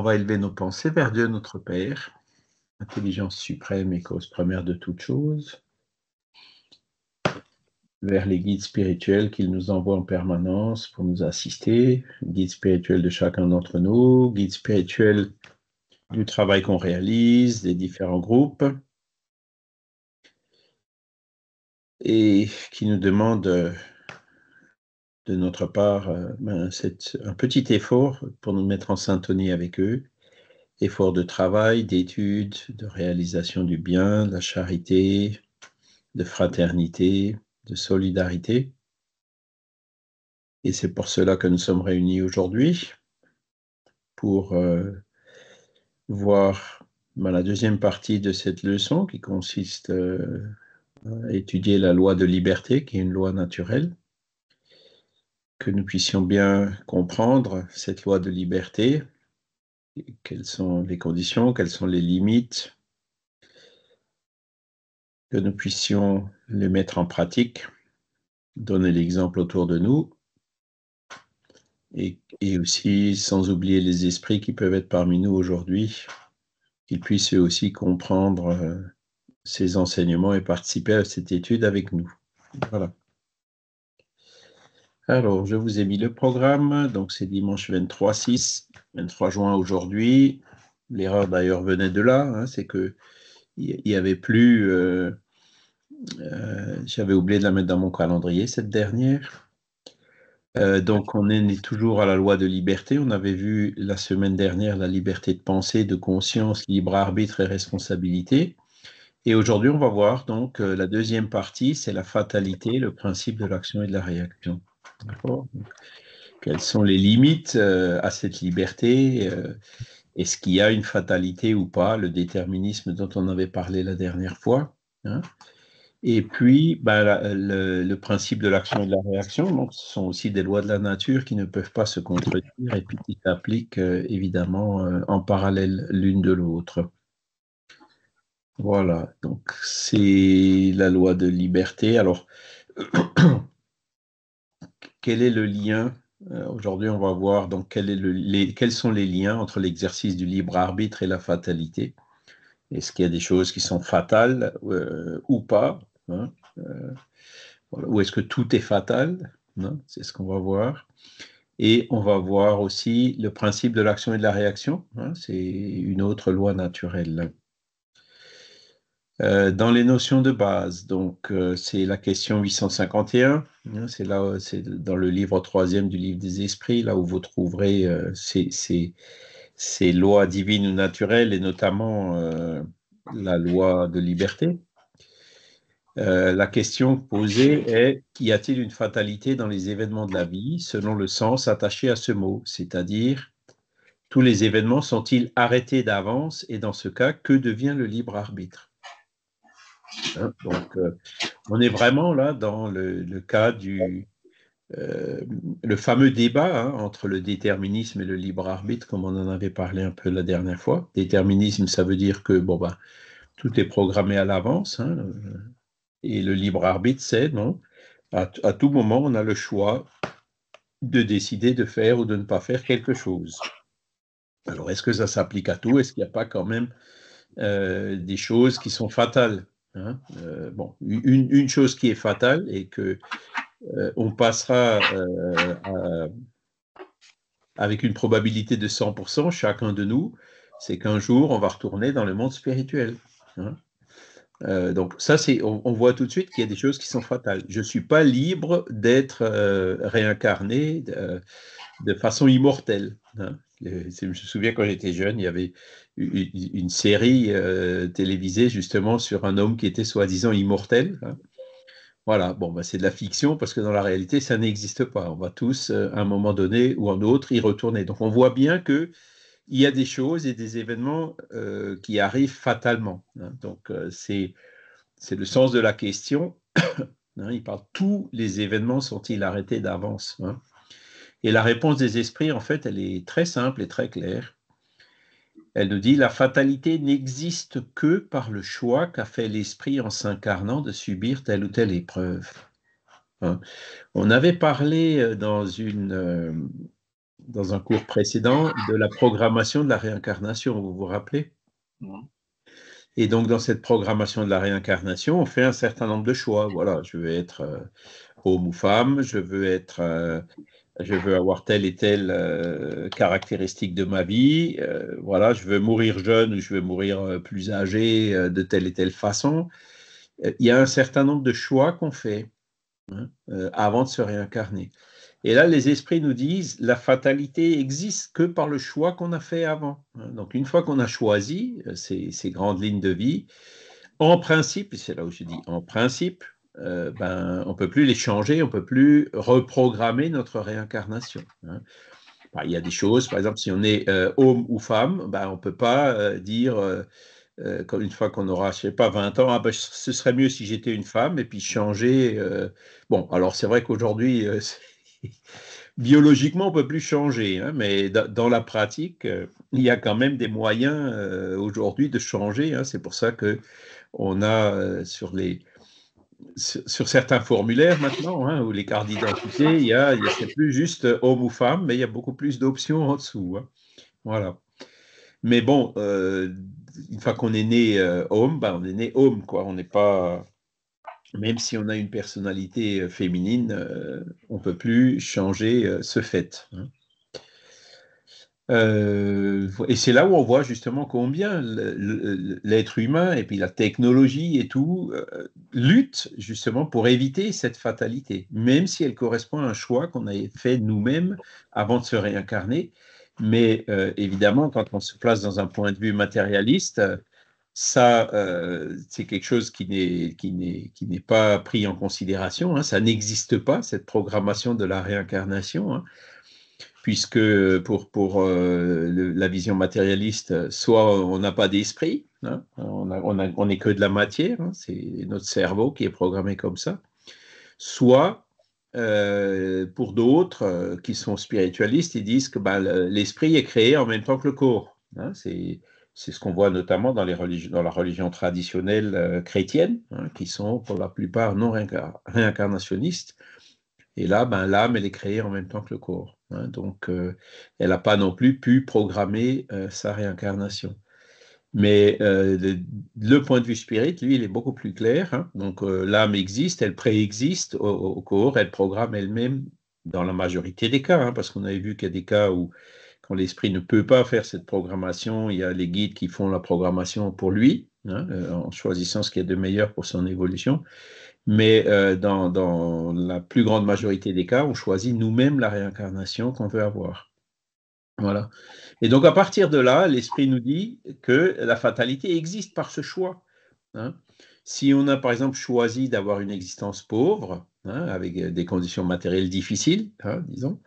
On va élever nos pensées vers Dieu notre Père, intelligence suprême et cause première de toutes choses, vers les guides spirituels qu'il nous envoie en permanence pour nous assister, guides spirituels de chacun d'entre nous, guides spirituels du travail qu'on réalise, des différents groupes, et qui nous demande euh, de notre part euh, ben, c'est un petit effort pour nous mettre en syntonie avec eux, effort de travail, d'étude, de réalisation du bien, de la charité, de fraternité, de solidarité. Et c'est pour cela que nous sommes réunis aujourd'hui, pour euh, voir ben, la deuxième partie de cette leçon qui consiste euh, à étudier la loi de liberté, qui est une loi naturelle que nous puissions bien comprendre cette loi de liberté, quelles sont les conditions, quelles sont les limites, que nous puissions les mettre en pratique, donner l'exemple autour de nous, et, aussi sans oublier les esprits qui peuvent être parmi nous aujourd'hui, qu'ils puissent aussi comprendre euh, ces enseignements et participer à cette étude avec nous. Voilà. Alors, je vous ai mis le programme. Donc, c'est dimanche 23, 6, 23 juin aujourd'hui. L'erreur d'ailleurs venait de là. Hein. c'est que il n'y avait plus. Euh, euh, j'avais oublié de la mettre dans mon calendrier cette dernière. Euh, donc, on est toujours à la loi de liberté. On avait vu la semaine dernière la liberté de pensée, de conscience, libre arbitre et responsabilité. Et aujourd'hui, on va voir donc la deuxième partie, c'est la fatalité, le principe de l'action et de la réaction. Quelles sont les limites euh, à cette liberté euh, Est-ce qu'il y a une fatalité ou pas Le déterminisme dont on avait parlé la dernière fois. Hein et puis, ben, le, principe de l'action et de la réaction, donc, ce sont aussi des lois de la nature qui ne peuvent pas se contredire et puis qui s'appliquent euh, évidemment en parallèle l'une de l'autre. Voilà, donc c'est la loi de liberté. Alors, quel est le lien euh, Aujourd'hui, on va voir donc quels sont les liens entre l'exercice du libre arbitre et la fatalité. Est-ce qu'il y a des choses qui sont fatales euh, ou pas hein, euh, Ou est-ce que tout est fatal hein, C'est ce qu'on va voir. Et on va voir aussi le principe de l'action et de la réaction. Hein, c'est une autre loi naturelle. Euh, dans les notions de base, donc euh, c'est la question 851, hein, c'est là, c'est dans le livre troisième du livre des esprits, là où vous trouverez euh, ces, ces, lois divines ou naturelles et notamment la loi de liberté. la question posée est y a-t-il une fatalité dans les événements de la vie selon le sens attaché à ce mot, c'est-à-dire tous les événements sont-ils arrêtés d'avance et dans ce cas, que devient le libre arbitre Hein, donc, euh, on est vraiment là dans le, cas du euh, le fameux débat hein, entre le déterminisme et le libre arbitre, comme on en avait parlé un peu la dernière fois. Déterminisme, ça veut dire que bon bah, tout est programmé à l'avance, hein, euh, et le libre arbitre, c'est non. À, tout moment, on a le choix de décider de faire ou de ne pas faire quelque chose. Alors, est-ce que ça s'applique à tout Est-ce qu'il n'y a pas quand même des choses qui sont fatales Hein, euh, bon, une, chose qui est fatale et que euh, on passera euh, avec une probabilité de 100%, chacun de nous, c'est qu'un jour on va retourner dans le monde spirituel. Hein. donc ça, c'est, on, voit tout de suite qu'il y a des choses qui sont fatales. Je ne suis pas libre d'être réincarné de, façon immortelle. Hein je me souviens quand j'étais jeune, il y avait une série euh, télévisée justement sur un homme qui était soi-disant immortel. Hein. Voilà, bon, bah, c'est de la fiction parce que dans la réalité, ça n'existe pas. On va tous, euh, à un moment donné ou un autre, y retourner. Donc on voit bien que il y a des choses et des événements euh, qui arrivent fatalement. Hein. Donc c'est le sens de la question. Hein. il parle tous les événements sont-ils arrêtés d'avance et la réponse des esprits, en fait, elle est très simple et très claire. Elle nous dit, la fatalité n'existe que par le choix qu'a fait l'esprit en s'incarnant de subir telle ou telle épreuve. Hein. On avait parlé euh, dans, une, euh, dans un cours précédent de la programmation de la réincarnation, vous vous rappelez Et donc, dans cette programmation de la réincarnation, on fait un certain nombre de choix. Voilà, je veux être euh, homme ou femme, je veux être je veux avoir telle et telle euh, caractéristique de ma vie, euh, voilà, je veux mourir jeune ou je veux mourir euh, plus âgé de telle et telle façon. Il y a un certain nombre de choix qu'on fait hein, avant de se réincarner. Et là, les esprits nous disent, la fatalité existe que par le choix qu'on a fait avant. Hein. Donc, une fois qu'on a choisi ces, ces grandes lignes de vie, en principe, c'est là où je dis en principe, euh, ben, on ne peut plus les changer, on ne peut plus reprogrammer notre réincarnation. Hein. Bah, il y a des choses, par exemple, si on est euh, homme ou femme, ben, on ne peut pas euh, dire, une fois qu'on aura, je sais pas, 20 ans, ah ben, ce serait mieux si j'étais une femme, et puis changer. Bon, alors c'est vrai qu'aujourd'hui, biologiquement, on ne peut plus changer, hein, mais dans la pratique, il y a quand même des moyens aujourd'hui de changer. Hein. C'est pour ça que on a sur les sur, certains formulaires maintenant, hein, où les cartes d'identité, il y a, plus juste homme ou femme, mais il y a beaucoup plus d'options en dessous. Hein. Voilà. Mais bon, euh, une fois qu'on est né euh, homme, ben, on est né homme, quoi. On n'est pas, même si on a une personnalité euh, féminine, on on peut plus changer ce fait. Hein. Euh, et c'est là où on voit justement combien l'être humain et puis la technologie et tout euh, lutte justement pour éviter cette fatalité, même si elle correspond à un choix qu'on a fait nous-mêmes avant de se réincarner. Mais euh, évidemment, quand on se place dans un point de vue matérialiste, ça, c'est quelque chose qui n'est pas pris en considération. Hein. Ça n'existe pas, cette programmation de la réincarnation. Hein puisque pour, pour euh, la vision matérialiste, soit on n'a pas d'esprit, hein, on n'est que de la matière, hein, c'est notre cerveau qui est programmé comme ça, soit euh, pour d'autres euh, qui sont spiritualistes, ils disent que ben, l'esprit est créé en même temps que le corps. Hein, c'est ce qu'on voit notamment dans, les dans, la religion traditionnelle chrétienne, hein, qui sont pour la plupart non réincarnationnistes. Et là, ben, l'âme, elle est créée en même temps que le corps. Hein, donc, euh, elle n'a pas non plus pu programmer euh, sa réincarnation. Mais euh, le, point de vue spirit, lui, il est beaucoup plus clair. Hein. donc, l'âme existe, elle préexiste au, corps, elle programme elle-même dans la majorité des cas, hein, parce qu'on avait vu qu'il y a des cas où, quand l'esprit ne peut pas faire cette programmation, il y a les guides qui font la programmation pour lui. Hein, euh, en choisissant ce qui est de meilleur pour son évolution. Mais euh, dans, la plus grande majorité des cas, on choisit nous-mêmes la réincarnation qu'on veut avoir. Voilà. Et donc à partir de là, l'esprit nous dit que la fatalité existe par ce choix. Hein. Si on a par exemple choisi d'avoir une existence pauvre, Hein, avec euh, des conditions matérielles difficiles, hein, disons,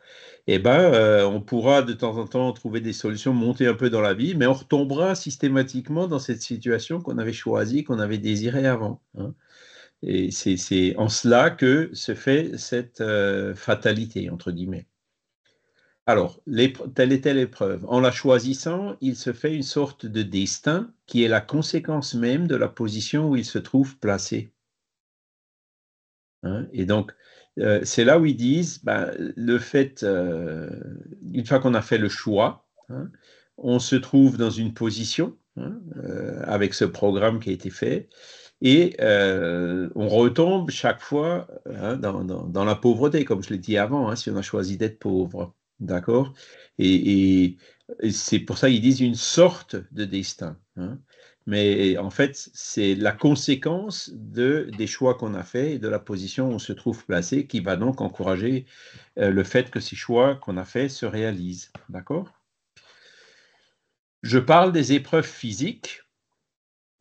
eh ben, euh, on pourra de temps en temps trouver des solutions, monter un peu dans la vie, mais on retombera systématiquement dans cette situation qu'on avait choisie, qu'on avait désirée avant. Hein. Et c'est en cela que se fait cette euh, fatalité, entre guillemets. Alors, telle était l'épreuve. En la choisissant, il se fait une sorte de destin qui est la conséquence même de la position où il se trouve placé. Hein. et donc, euh, c'est là où ils disent, ben, le fait, euh, une fois qu'on a fait le choix, hein, on se trouve dans une position hein, euh, avec ce programme qui a été fait, et on retombe chaque fois dans, dans, la pauvreté, comme je l'ai dit avant, si on a choisi d'être pauvre. D'accord Et, et c'est pour ça qu'ils disent une sorte de destin. Mais en fait, c'est la conséquence de, des choix qu'on a faits et de la position où on se trouve placé qui va donc encourager euh, le fait que ces choix qu'on a faits se réalisent. D'accord Je parle des épreuves physiques.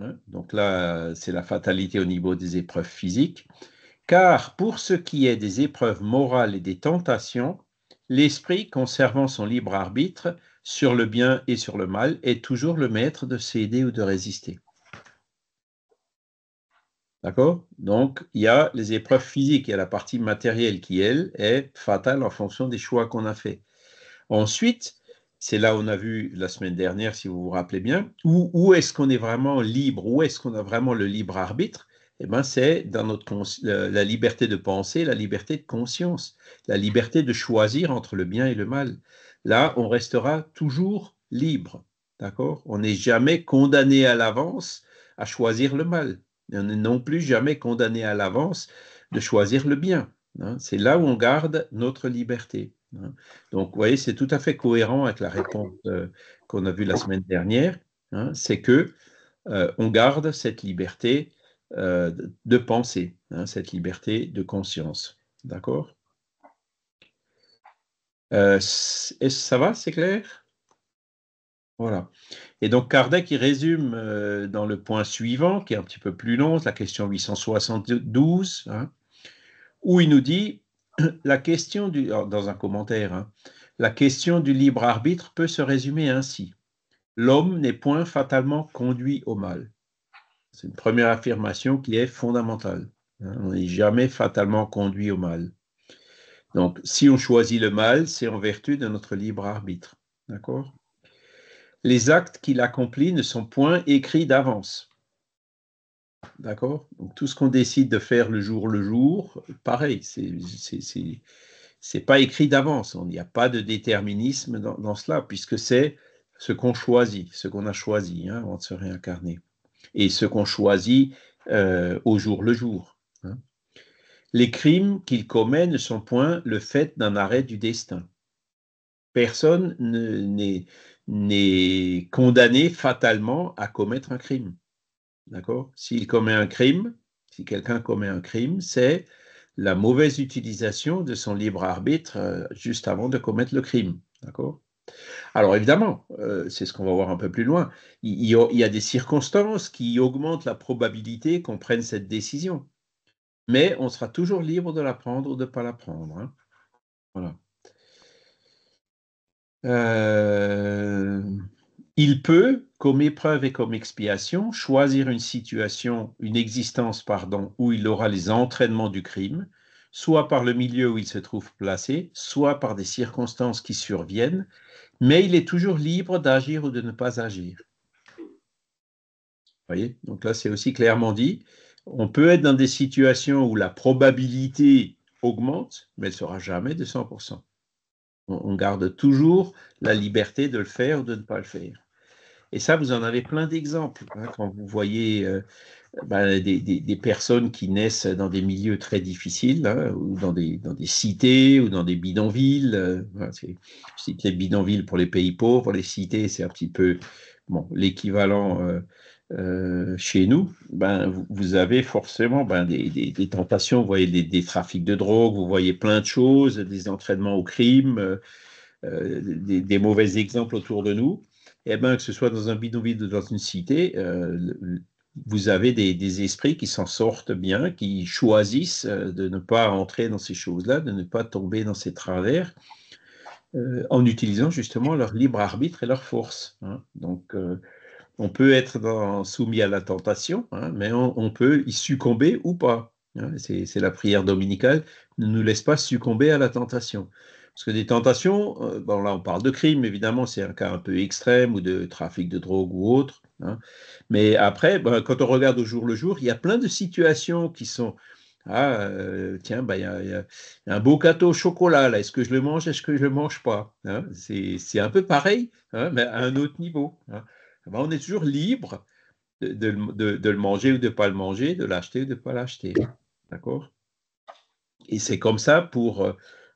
Hein, donc là, c'est la fatalité au niveau des épreuves physiques. Car pour ce qui est des épreuves morales et des tentations, l'esprit, conservant son libre arbitre, sur le bien et sur le mal est toujours le maître de céder ou de résister. D'accord Donc, il y a les épreuves physiques, il y a la partie matérielle qui, elle, est fatale en fonction des choix qu'on a faits. Ensuite, c'est là où on a vu la semaine dernière, si vous vous rappelez bien, où, est-ce qu'on est vraiment libre, où est-ce qu'on a vraiment le libre arbitre eh bien, c'est dans notre euh, la liberté de penser, la liberté de conscience, la liberté de choisir entre le bien et le mal là, on restera toujours libre. D'accord On n'est jamais condamné à l'avance à choisir le mal. on n'est non plus jamais condamné à l'avance de choisir le bien. Hein? c'est là où on garde notre liberté. Hein? Donc, vous voyez, c'est tout à fait cohérent avec la réponse euh, qu'on a vue la semaine dernière. Hein? c'est que euh, on garde cette liberté euh, de penser, cette liberté de conscience. D'accord euh, ça va, c'est clair Voilà. Et donc Kardec, il résume euh, dans le point suivant, qui est un petit peu plus long, la question 872, hein, où il nous dit, la question du, oh, dans un commentaire, hein, la question du libre arbitre peut se résumer ainsi. L'homme n'est point fatalement conduit au mal. C'est une première affirmation qui est fondamentale. Hein. on n'est jamais fatalement conduit au mal. Donc, si on choisit le mal, c'est en vertu de notre libre arbitre. D'accord Les actes qu'il accomplit ne sont point écrits d'avance. D'accord Donc, tout ce qu'on décide de faire le jour le jour, pareil, c'est pas écrit d'avance. Il n'y a pas de déterminisme dans, cela, puisque c'est ce qu'on choisit, ce qu'on a choisi hein, avant de se réincarner. Et ce qu'on choisit euh, au jour le jour. Les crimes qu'il commet ne sont point le fait d'un arrêt du destin. Personne n'est condamné fatalement à commettre un crime. D'accord S'il commet un crime, si quelqu'un commet un crime, c'est la mauvaise utilisation de son libre arbitre euh, juste avant de commettre le crime. D'accord alors évidemment, euh, c'est ce qu'on va voir un peu plus loin, il, y a, des circonstances qui augmentent la probabilité qu'on prenne cette décision mais on sera toujours libre de la prendre ou de ne pas la prendre. Hein. Voilà. Euh, il peut, comme épreuve et comme expiation, choisir une situation, une existence, pardon, où il aura les entraînements du crime, soit par le milieu où il se trouve placé, soit par des circonstances qui surviennent, mais il est toujours libre d'agir ou de ne pas agir. Vous voyez Donc là, c'est aussi clairement dit on peut être dans des situations où la probabilité augmente, mais elle ne sera jamais de 100%. On, garde toujours la liberté de le faire ou de ne pas le faire. Et ça, vous en avez plein d'exemples. Hein, quand vous voyez euh, ben, des, personnes qui naissent dans des milieux très difficiles, hein, ou dans des, dans cités, ou dans des bidonvilles. Euh, hein, je cite les bidonvilles pour les pays pauvres, les cités, c'est un petit peu bon, l'équivalent euh, euh, chez nous, ben, vous avez forcément ben, des, tentations, vous voyez des, trafics de drogue, vous voyez plein de choses, des entraînements au crime, euh, euh, des, mauvais exemples autour de nous. Et eh ben, que ce soit dans un bidonville ou dans une cité, vous avez des, esprits qui s'en sortent bien, qui choisissent de ne pas entrer dans ces choses-là, de ne pas tomber dans ces travers. en utilisant justement leur libre arbitre et leur force. Hein. Donc, on peut être soumis à la tentation, hein, mais on, peut y succomber ou pas. Hein. c'est la prière dominicale, ne nous laisse pas succomber à la tentation. Parce que des tentations, euh, là on parle de crime, évidemment c'est un cas un peu extrême ou de trafic de drogue ou autre. Hein. mais après, ben, quand on regarde au jour le jour, il y a plein de situations qui sont... Ah, euh, tiens, ben, il y, un beau gâteau au chocolat, là, est-ce que je le mange, est-ce que je ne le mange pas C'est un peu pareil, mais à un autre niveau. Eh ben, on est toujours libre de, le manger ou de ne pas le manger, de l'acheter ou de ne pas l'acheter. D'accord Et c'est comme ça pour. Euh,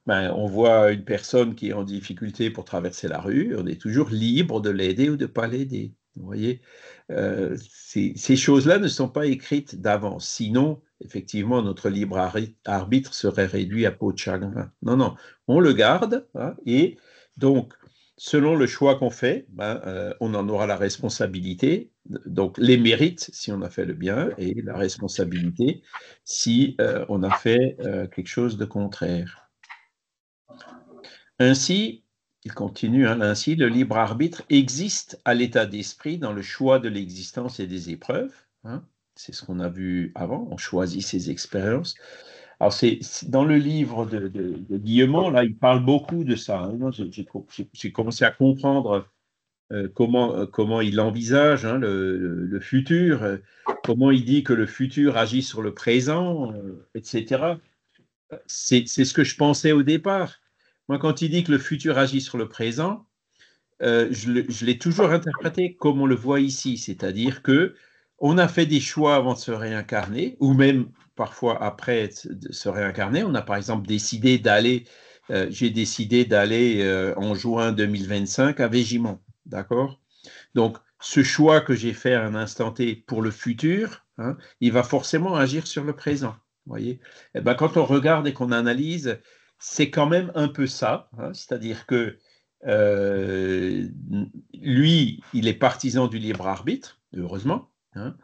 ben, on voit une personne qui est en difficulté pour traverser la rue, on est toujours libre de l'aider ou de ne pas l'aider. Vous voyez, euh, ces choses-là ne sont pas écrites d'avance. Sinon, effectivement, notre libre arbitre serait réduit à peau de chagrin. Non, non, on le garde. Hein, et donc, selon le choix qu'on fait, ben, euh, on en aura la responsabilité, donc les mérites si on a fait le bien et la responsabilité si euh, on a fait euh, quelque chose de contraire. Ainsi, il continue, hein, ainsi le libre arbitre existe à l'état d'esprit dans le choix de l'existence et des épreuves. Hein. C'est ce qu'on a vu avant, on choisit ses expériences. Alors, c'est dans le livre de, de, Guillemont, là, il parle beaucoup de ça. Hein. J'ai commencé à comprendre euh, comment, euh, comment il envisage hein, le, futur, euh, comment il dit que le futur agit sur le présent, etc. C'est ce que je pensais au départ. Moi, quand il dit que le futur agit sur le présent, je l'ai toujours interprété comme on le voit ici, c'est-à-dire que on a fait des choix avant de se réincarner, ou même parfois après de se réincarner. On a par exemple décidé d'aller, euh, j'ai décidé d'aller euh, en juin 2025 à Végimont, d'accord Donc, ce choix que j'ai fait à un instant T pour le futur, hein, il va forcément agir sur le présent, voyez eh ben, Quand on regarde et qu'on analyse, c'est quand même un peu ça, hein, c'est-à-dire que euh, lui, il est partisan du libre arbitre, heureusement, Hein.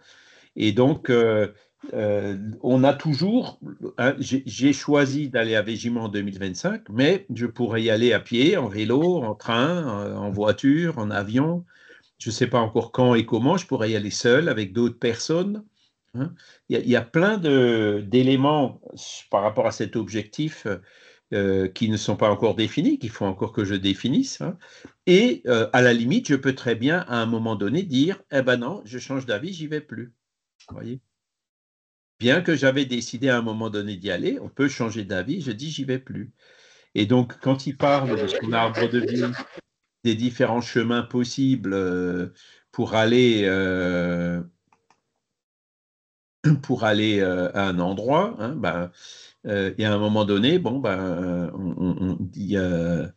Et donc, euh, euh, on a toujours, hein, j'ai choisi d'aller à Végiment en 2025, mais je pourrais y aller à pied, en vélo, en train, en voiture, en avion. Je ne sais pas encore quand et comment, je pourrais y aller seul avec d'autres personnes. Hein. Il y, a plein d'éléments par rapport à cet objectif euh, qui ne sont pas encore définis, qu'il faut encore que je définisse. Hein. Et euh, à la limite, je peux très bien, à un moment donné, dire Eh ben non, je change d'avis, j'y vais plus. voyez Bien que j'avais décidé à un moment donné d'y aller, on peut changer d'avis, je dis j'y vais plus. Et donc, quand il parle de son arbre de vie, des différents chemins possibles euh, pour aller pour aller à un endroit, hein, ben, euh, et à un moment donné, bon, ben, euh, on, euh,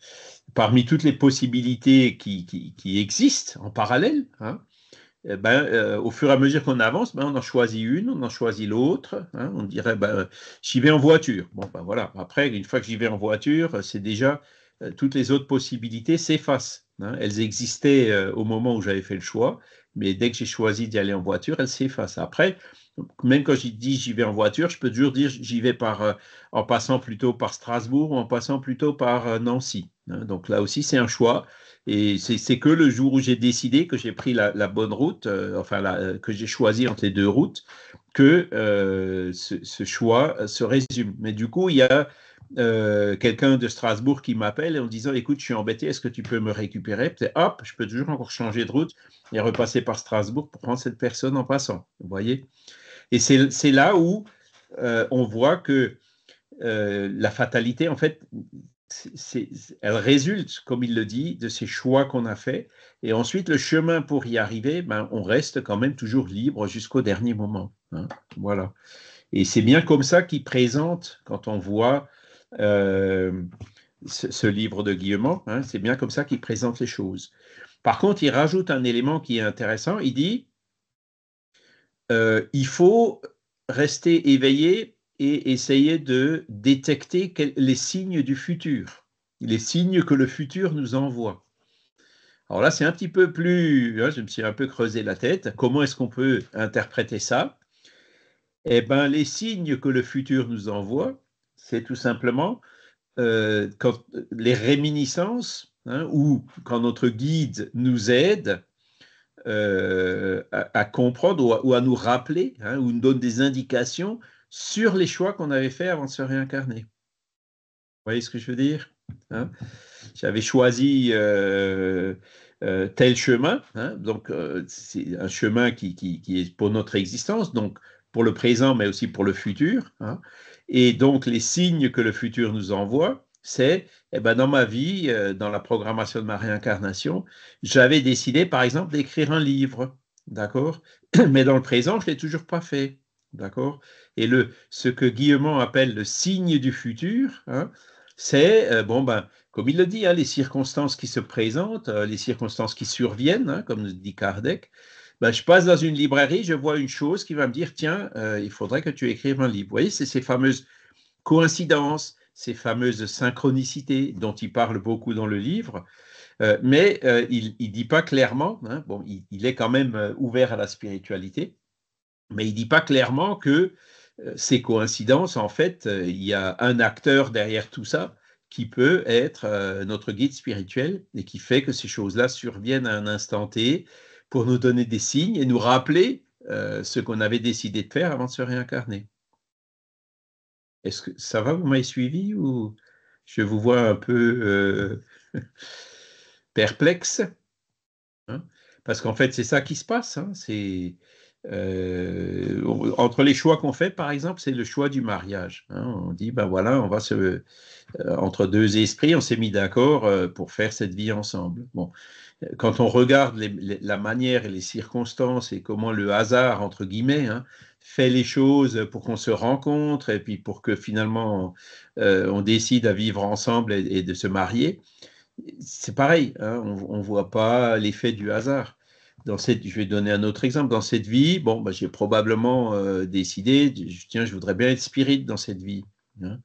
parmi toutes les possibilités qui, existent en parallèle, hein, eh ben, au fur et à mesure qu'on avance, ben, on en choisit une, on en choisit l'autre. Hein, on dirait, ben, j'y vais en voiture. voilà. Après, une fois que j'y vais en voiture, c'est déjà toutes les autres possibilités s'effacent. Hein. Elles existaient au moment où j'avais fait le choix, mais dès que j'ai choisi d'y aller en voiture, elle s'efface. Après, même quand j'ai dit j'y vais en voiture, je peux toujours dire j'y vais par, euh, en passant plutôt par Strasbourg ou en passant plutôt par euh, Nancy. Hein. donc là aussi, c'est un choix. Et c'est que le jour où j'ai décidé que j'ai pris la, bonne route, euh, enfin que j'ai choisi entre les deux routes, que ce, choix se résume. Mais du coup, il y a euh, quelqu'un de Strasbourg qui m'appelle en disant Écoute, je suis embêté, est-ce que tu peux me récupérer Hop, je peux toujours encore changer de route et repasser par Strasbourg pour prendre cette personne en passant. Vous voyez Et c'est là où euh, on voit que euh, la fatalité, en fait, elle résulte, comme il le dit, de ces choix qu'on a fait Et ensuite, le chemin pour y arriver, ben, on reste quand même toujours libre jusqu'au dernier moment. Hein, voilà. Et c'est bien comme ça qu'il présente, quand on voit euh, ce, livre de Guillemot. Hein, c'est bien comme ça qu'il présente les choses. Par contre, il rajoute un élément qui est intéressant. Il dit euh, il faut rester éveillé et essayer de détecter les signes du futur, les signes que le futur nous envoie. Alors là, c'est un petit peu plus, hein, je me suis un peu creusé la tête, comment est-ce qu'on peut interpréter ça Eh bien, les signes que le futur nous envoie, c'est tout simplement euh, quand les réminiscences, hein, ou quand notre guide nous aide euh, à, comprendre ou à, nous rappeler, hein, ou nous donne des indications sur les choix qu'on avait faits avant de se réincarner. Vous voyez ce que je veux dire hein? J'avais choisi euh, tel chemin, donc c'est un chemin qui, est pour notre existence, donc pour le présent, mais aussi pour le futur. Et donc, les signes que le futur nous envoie, c'est, eh ben, dans ma vie, euh, dans la programmation de ma réincarnation, j'avais décidé, par exemple, d'écrire un livre, d'accord Mais dans le présent, je ne l'ai toujours pas fait, d'accord Et le, ce que Guillemont appelle le signe du futur, hein, c'est, euh, bon, ben, comme il le dit, hein, les circonstances qui se présentent, euh, les circonstances qui surviennent, hein, comme dit Kardec, ben, je passe dans une librairie, je vois une chose qui va me dire, tiens, euh, il faudrait que tu écrives un livre. Vous voyez, c'est ces fameuses coïncidences, ces fameuses synchronicités dont il parle beaucoup dans le livre, euh, mais euh, il ne dit pas clairement, hein, bon, il, il, est quand même ouvert à la spiritualité, mais il ne dit pas clairement que ces coïncidences, en fait, il y a un acteur derrière tout ça qui peut être notre guide spirituel et qui fait que ces choses-là surviennent à un instant T pour nous donner des signes et nous rappeler euh, ce qu'on avait décidé de faire avant de se réincarner. Est-ce que ça va, vous m'avez suivi ou je vous vois un peu euh, perplexe hein Parce qu'en fait, c'est ça qui se passe. Hein, c'est euh, entre les choix qu'on fait, par exemple, c'est le choix du mariage. Hein. on dit, ben voilà, on va se, entre deux esprits, on s'est mis d'accord pour faire cette vie ensemble. Bon, quand on regarde la manière et les circonstances et comment le hasard, entre guillemets, hein, fait les choses pour qu'on se rencontre et puis pour que finalement euh, on décide à vivre ensemble et, de se marier, c'est pareil, hein, on ne voit pas l'effet du hasard. Dans cette, je vais donner un autre exemple. Dans cette vie, bon, bah, j'ai probablement euh, décidé, tiens, je voudrais bien être spirit dans cette vie. Hein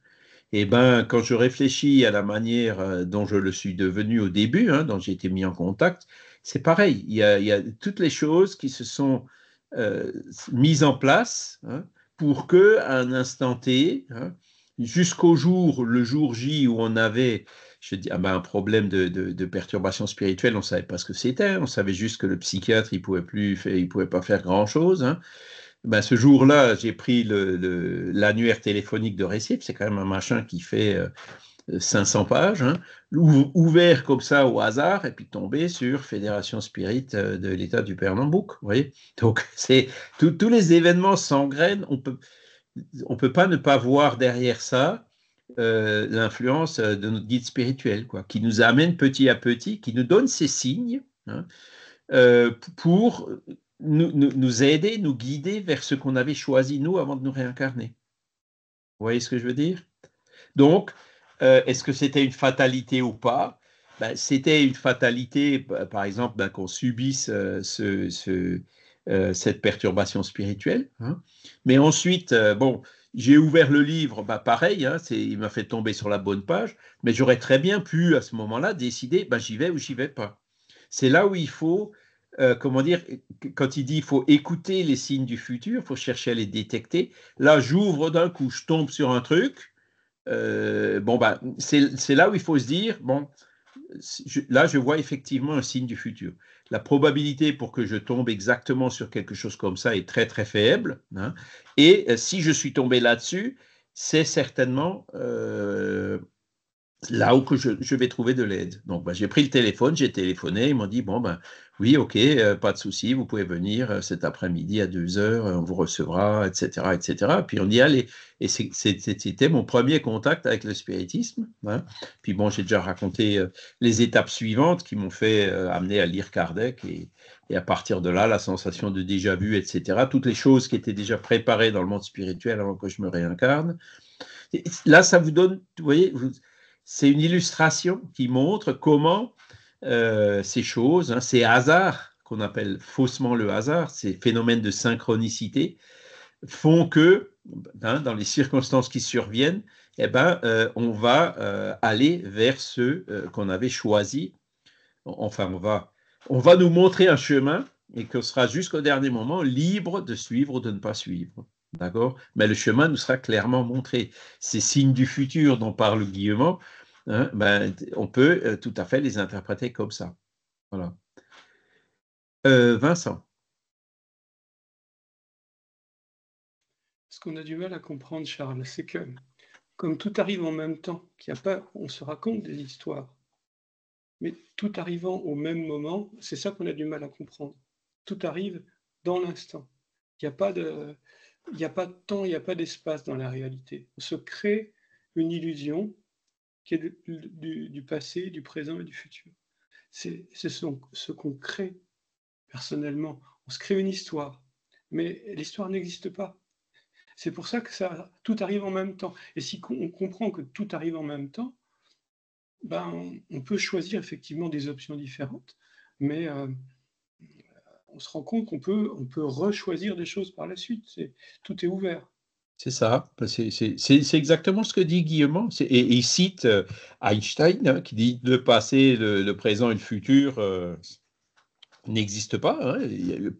eh bien, quand je réfléchis à la manière euh, dont je le suis devenu au début, hein, dont j'ai été mis en contact, c'est pareil. Il y, a, toutes les choses qui se sont euh, mises en place hein, pour que, à un instant T, hein, jusqu'au jour, le jour J où on avait je dis, ah ben, un problème de, perturbation spirituelle, on ne savait pas ce que c'était, on savait juste que le psychiatre, il ne pouvait, plus, pouvait pas faire grand-chose. Bah, ce jour-là, j'ai pris l'annuaire téléphonique de récit, c'est quand même un machin qui fait 500 euh, pages, hein. ouvert comme ça au hasard, et puis tombé sur Fédération Spirit euh, de l'État du Pernambouc. Vous voyez Donc, c'est tous les événements s'engrènent, on peut, on peut pas ne pas voir derrière ça euh, l'influence de notre guide spirituel, quoi, qui nous amène petit à petit, qui nous donne ses signes hein, pour nous, aider, nous guider vers ce qu'on avait choisi, nous, avant de nous réincarner. Vous voyez ce que je veux dire Donc, euh, est-ce que c'était une fatalité ou pas ben, C'était une fatalité, bah, par exemple, ben, qu'on subisse euh, euh, cette perturbation spirituelle. Hein. Mais ensuite, bon, j'ai ouvert le livre, bah, pareil, hein, il m'a fait tomber sur la bonne page, mais j'aurais très bien pu à ce moment-là décider, bah, j'y vais ou j'y vais pas. C'est là où il faut euh, comment dire, quand il dit il faut écouter les signes du futur, il faut chercher à les détecter, là j'ouvre d'un coup, je tombe sur un truc, euh, bon ben c'est là où il faut se dire, bon, là je vois effectivement un signe du futur. La probabilité pour que je tombe exactement sur quelque chose comme ça est très très faible, hein. et euh, si je suis tombé là-dessus, c'est certainement là où je, vais trouver de l'aide. Donc, bah, j'ai pris le téléphone, j'ai téléphoné, ils m'ont dit, bon, ben, oui, ok, euh, pas de souci, vous pouvez venir euh, cet après-midi à 2 heures, euh, on vous recevra, etc., etc. Puis on y allait. Et c'était mon premier contact avec le spiritisme. Hein. Puis bon, j'ai déjà raconté les étapes suivantes qui m'ont fait amener à lire Kardec et, à partir de là, la sensation de déjà-vu, etc. Toutes les choses qui étaient déjà préparées dans le monde spirituel avant que je me réincarne. là, ça vous donne, vous voyez, vous, c'est une illustration qui montre comment euh, ces choses, hein, ces hasards qu'on appelle faussement le hasard, ces phénomènes de synchronicité, font que, hein, dans les circonstances qui surviennent, eh ben, euh, on va euh, aller vers ce qu'on avait choisi. Enfin, on va, on va nous montrer un chemin et qu'on sera jusqu'au dernier moment libre de suivre ou de ne pas suivre. D'accord Mais le chemin nous sera clairement montré. Ces signes du futur dont parle Guillemot, Hein, ben, on peut euh, tout à fait les interpréter comme ça. Voilà. Euh, Vincent. Ce qu'on a du mal à comprendre, Charles, c'est que comme tout arrive en même temps, qu'il a pas, on se raconte des histoires, mais tout arrivant au même moment, c'est ça qu'on a du mal à comprendre. Tout arrive dans l'instant. Il a il n'y a pas de temps, il n'y a pas d'espace dans la réalité. On se crée une illusion qui est du, passé, du présent et du futur. C'est ce, ce qu'on crée personnellement. On se crée une histoire, mais l'histoire n'existe pas. C'est pour ça que tout arrive en même temps. Et si on comprend que tout arrive en même temps, ben, on, peut choisir effectivement des options différentes, mais euh, on se rend compte qu'on peut, on peut rechoisir des choses par la suite. tout est ouvert. C'est ça, ben, c'est exactement ce que dit Guillaume. Et, il cite euh, Einstein hein, qui dit le passé, le, présent et le futur euh, n'existent pas. Hein.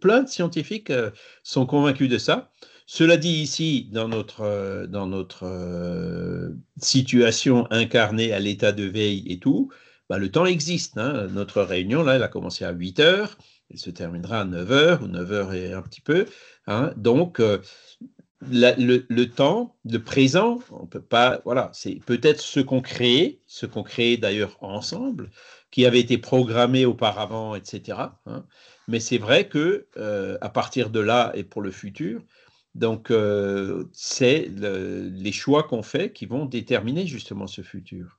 plein de scientifiques euh, sont convaincus de ça. Cela dit, ici, dans notre, dans notre situation incarnée à l'état de veille et tout, ben, le temps existe. Hein. Notre réunion, là, elle a commencé à 8 heures, elle se terminera à 9 heures ou 9 heures et un petit peu. Donc, le, le, temps, le présent, on peut pas, voilà, c'est peut-être ce qu'on crée, ce qu'on crée d'ailleurs ensemble, qui avait été programmé auparavant, etc. Hein. Mais c'est vrai que euh, à partir de là et pour le futur, donc euh, c'est les choix qu'on fait qui vont déterminer justement ce futur.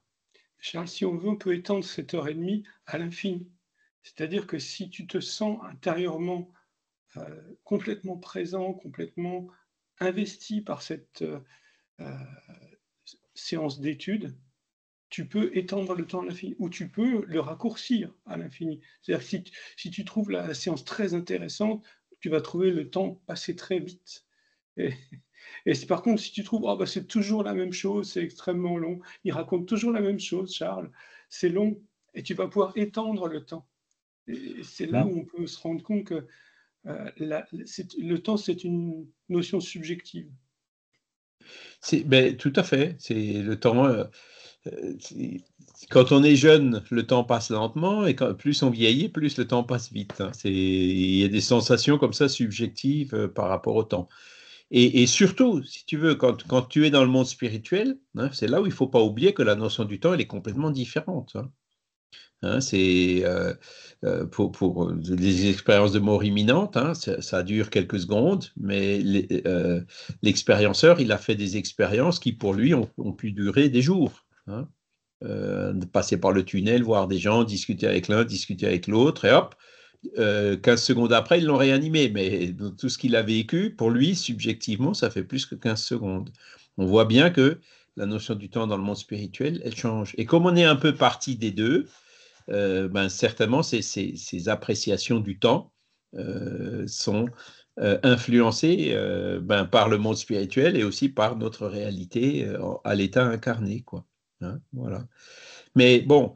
Charles, si on veut, on peut étendre cette heure et demie à l'infini. C'est-à-dire que si tu te sens intérieurement euh, complètement présent, complètement investi par cette euh, euh, séance d'étude, tu peux étendre le temps à l'infini ou tu peux le raccourcir à l'infini. C'est-à-dire si, si, tu trouves la séance très intéressante, tu vas trouver le temps passer très vite. Et, et par contre, si tu trouves, oh, c'est toujours la même chose, c'est extrêmement long, il raconte toujours la même chose, Charles, c'est long, et tu vas pouvoir étendre le temps. C'est là où on peut se rendre compte que euh, le temps, c'est une notion subjective. Ben, tout à fait. C'est le temps. Euh, quand on est jeune, le temps passe lentement, et plus on vieillit, plus le temps passe vite. Hein. Il y a des sensations comme ça subjectives euh, par rapport au temps. Et, surtout, si tu veux, quand, tu es dans le monde spirituel, hein, c'est là où il ne faut pas oublier que la notion du temps, elle est complètement différente. Hein. Hein, c'est euh, euh, pour, pour, euh, les expériences de mort imminente, hein, ça, dure quelques secondes, mais l'expérienceur, il a fait des expériences qui pour lui ont, pu durer des jours. Hein. passer par le tunnel, voir des gens, discuter avec l'un, discuter avec l'autre, et hop, 15 secondes après, ils l'ont réanimé. Mais tout ce qu'il a vécu, pour lui, subjectivement, ça fait plus que 15 secondes. On voit bien que la notion du temps dans le monde spirituel, elle change. Et comme on est un peu parti des deux, euh, ben certainement ces, ces, appréciations du temps euh, sont euh, influencées ben, par le monde spirituel et aussi par notre réalité à l'état incarné, quoi. Hein, voilà. Mais bon,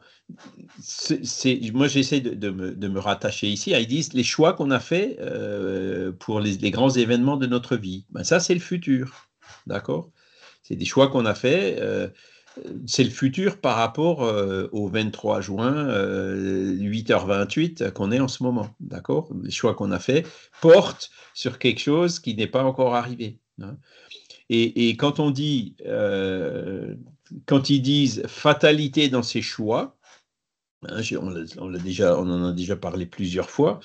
moi j'essaie de, me, rattacher ici à ah, ils disent les choix qu'on a faits pour les, les, grands événements de notre vie. Ben ça c'est le futur, d'accord c'est des choix qu'on a faits. Euh, c'est le futur par rapport euh, au 23 juin, 8h28 euh, qu'on est en ce moment. D'accord Les choix qu'on a faits portent sur quelque chose qui n'est pas encore arrivé. Hein. Et, quand on dit, quand ils disent fatalité dans ces choix, hein, on, déjà, on en a déjà parlé plusieurs fois.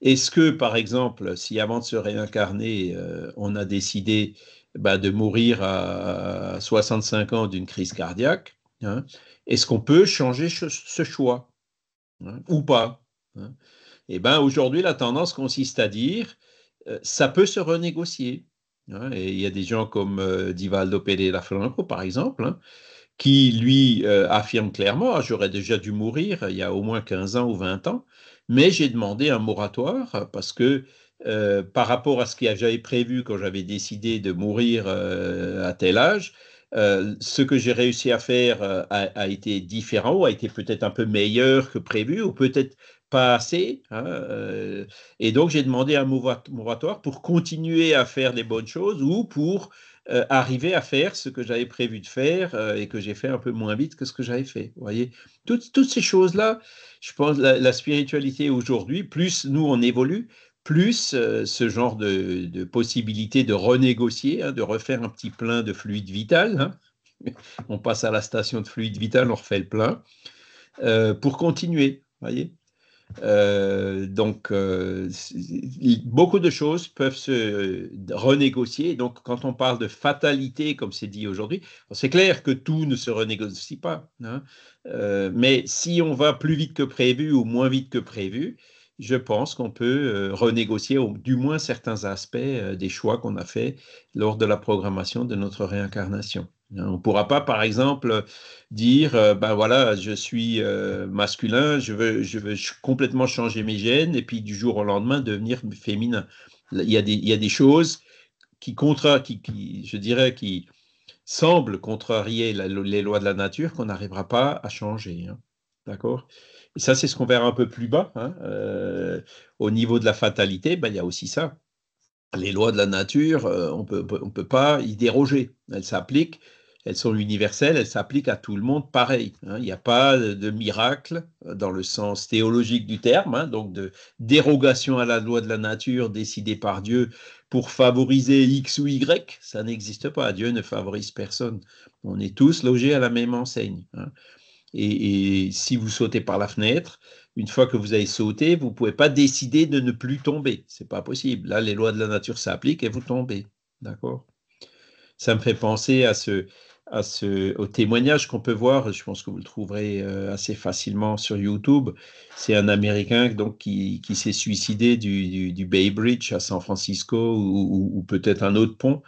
Est-ce que, par exemple, si avant de se réincarner, on a décidé bah, de mourir à 65 ans d'une crise cardiaque, hein, est-ce qu'on peut changer ce choix hein, ou pas hein? eh ben, aujourd'hui, la tendance consiste à dire euh, ça peut se renégocier. et il y a des gens comme euh, Divaldo Pereira Franco, par exemple, qui, lui, affirment euh, affirme clairement ah, j'aurais déjà dû mourir il y a au moins 15 ans ou 20 ans, mais j'ai demandé un moratoire parce que euh, par rapport à ce que j'avais prévu quand j'avais décidé de mourir euh, à tel âge. Euh, ce que j'ai réussi à faire a, été différent, a été peut-être un peu meilleur que prévu, ou peut-être pas assez. Hein, et donc j'ai demandé un moratoire pour continuer à faire des bonnes choses ou pour arriver à faire ce que j'avais prévu de faire et que j'ai fait un peu moins vite que ce que j'avais fait. Vous voyez, toutes, ces choses-là, je pense, la spiritualité aujourd'hui, plus nous on évolue, plus euh, ce genre de, possibilité de renégocier, hein, de refaire un petit plein de fluide vital. Hein. On passe à la station de fluide vital, on refait le plein euh, pour continuer. Voyez. Euh, donc, beaucoup de choses peuvent se renégocier. Donc, quand on parle de fatalité, comme c'est dit aujourd'hui, c'est clair que tout ne se renégocie pas. Hein. mais si on va plus vite que prévu ou moins vite que prévu, je pense qu'on peut euh, renégocier du moins certains aspects euh, des choix qu'on a faits lors de la programmation de notre réincarnation. Hein, on ne pourra pas, par exemple, dire, euh, ben voilà, je suis masculin, je veux, je veux complètement changer mes gènes et puis du jour au lendemain devenir féminin. Il y a des, choses qui, qui, je dirais, qui semblent contrarier les lois de la nature qu'on n'arrivera pas à changer. Hein. D'accord Et ça, c'est ce qu'on verra un peu plus bas. Hein, euh, au niveau de la fatalité, ben, il y a aussi ça. Les lois de la nature, euh, on ne peut pas y déroger. Elles s'appliquent, elles sont universelles, elles s'appliquent à tout le monde pareil. Hein. il n'y a pas de miracle dans le sens théologique du terme, hein, donc de dérogation à la loi de la nature décidée par Dieu pour favoriser X ou Y. Ça n'existe pas. Dieu ne favorise personne. On est tous logés à la même enseigne. Et, si vous sautez par la fenêtre, une fois que vous avez sauté, vous ne pouvez pas décider de ne plus tomber. C'est pas possible. Là, les lois de la nature s'appliquent et vous tombez. D'accord Ça me fait penser à ce, à ce, au témoignage qu'on peut voir. Je pense que vous le trouverez euh, assez facilement sur YouTube. C'est un Américain donc, qui, qui s'est suicidé du, Bay Bridge à San Francisco ou peut-être un autre pont.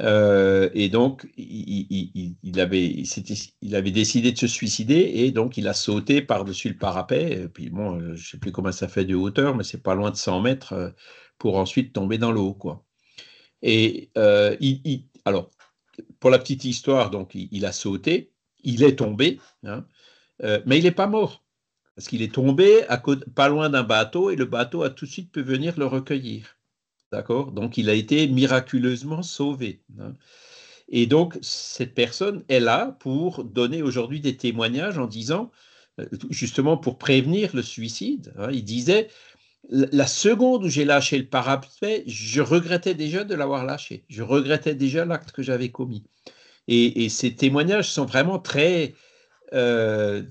Euh, et donc, il, avait, décidé de se suicider et donc il a sauté par-dessus le parapet. puis, bon, euh, je ne sais plus comment ça fait de hauteur, mais c'est pas loin de 100 mètres euh, pour ensuite tomber dans l'eau. quoi. Et alors, pour la petite histoire, donc il, a sauté, il est tombé, hein, mais il n'est pas mort parce qu'il est tombé à, pas loin d'un bateau et le bateau a tout de suite pu venir le recueillir. D'accord Donc, il a été miraculeusement sauvé. Hein. Et donc, cette personne est là pour donner aujourd'hui des témoignages en disant, euh, justement pour prévenir le suicide, hein. il disait, la seconde où j'ai lâché le parapet, je regrettais déjà de l'avoir lâché, je regrettais déjà l'acte que j'avais commis. Et, et, ces témoignages sont vraiment très, euh,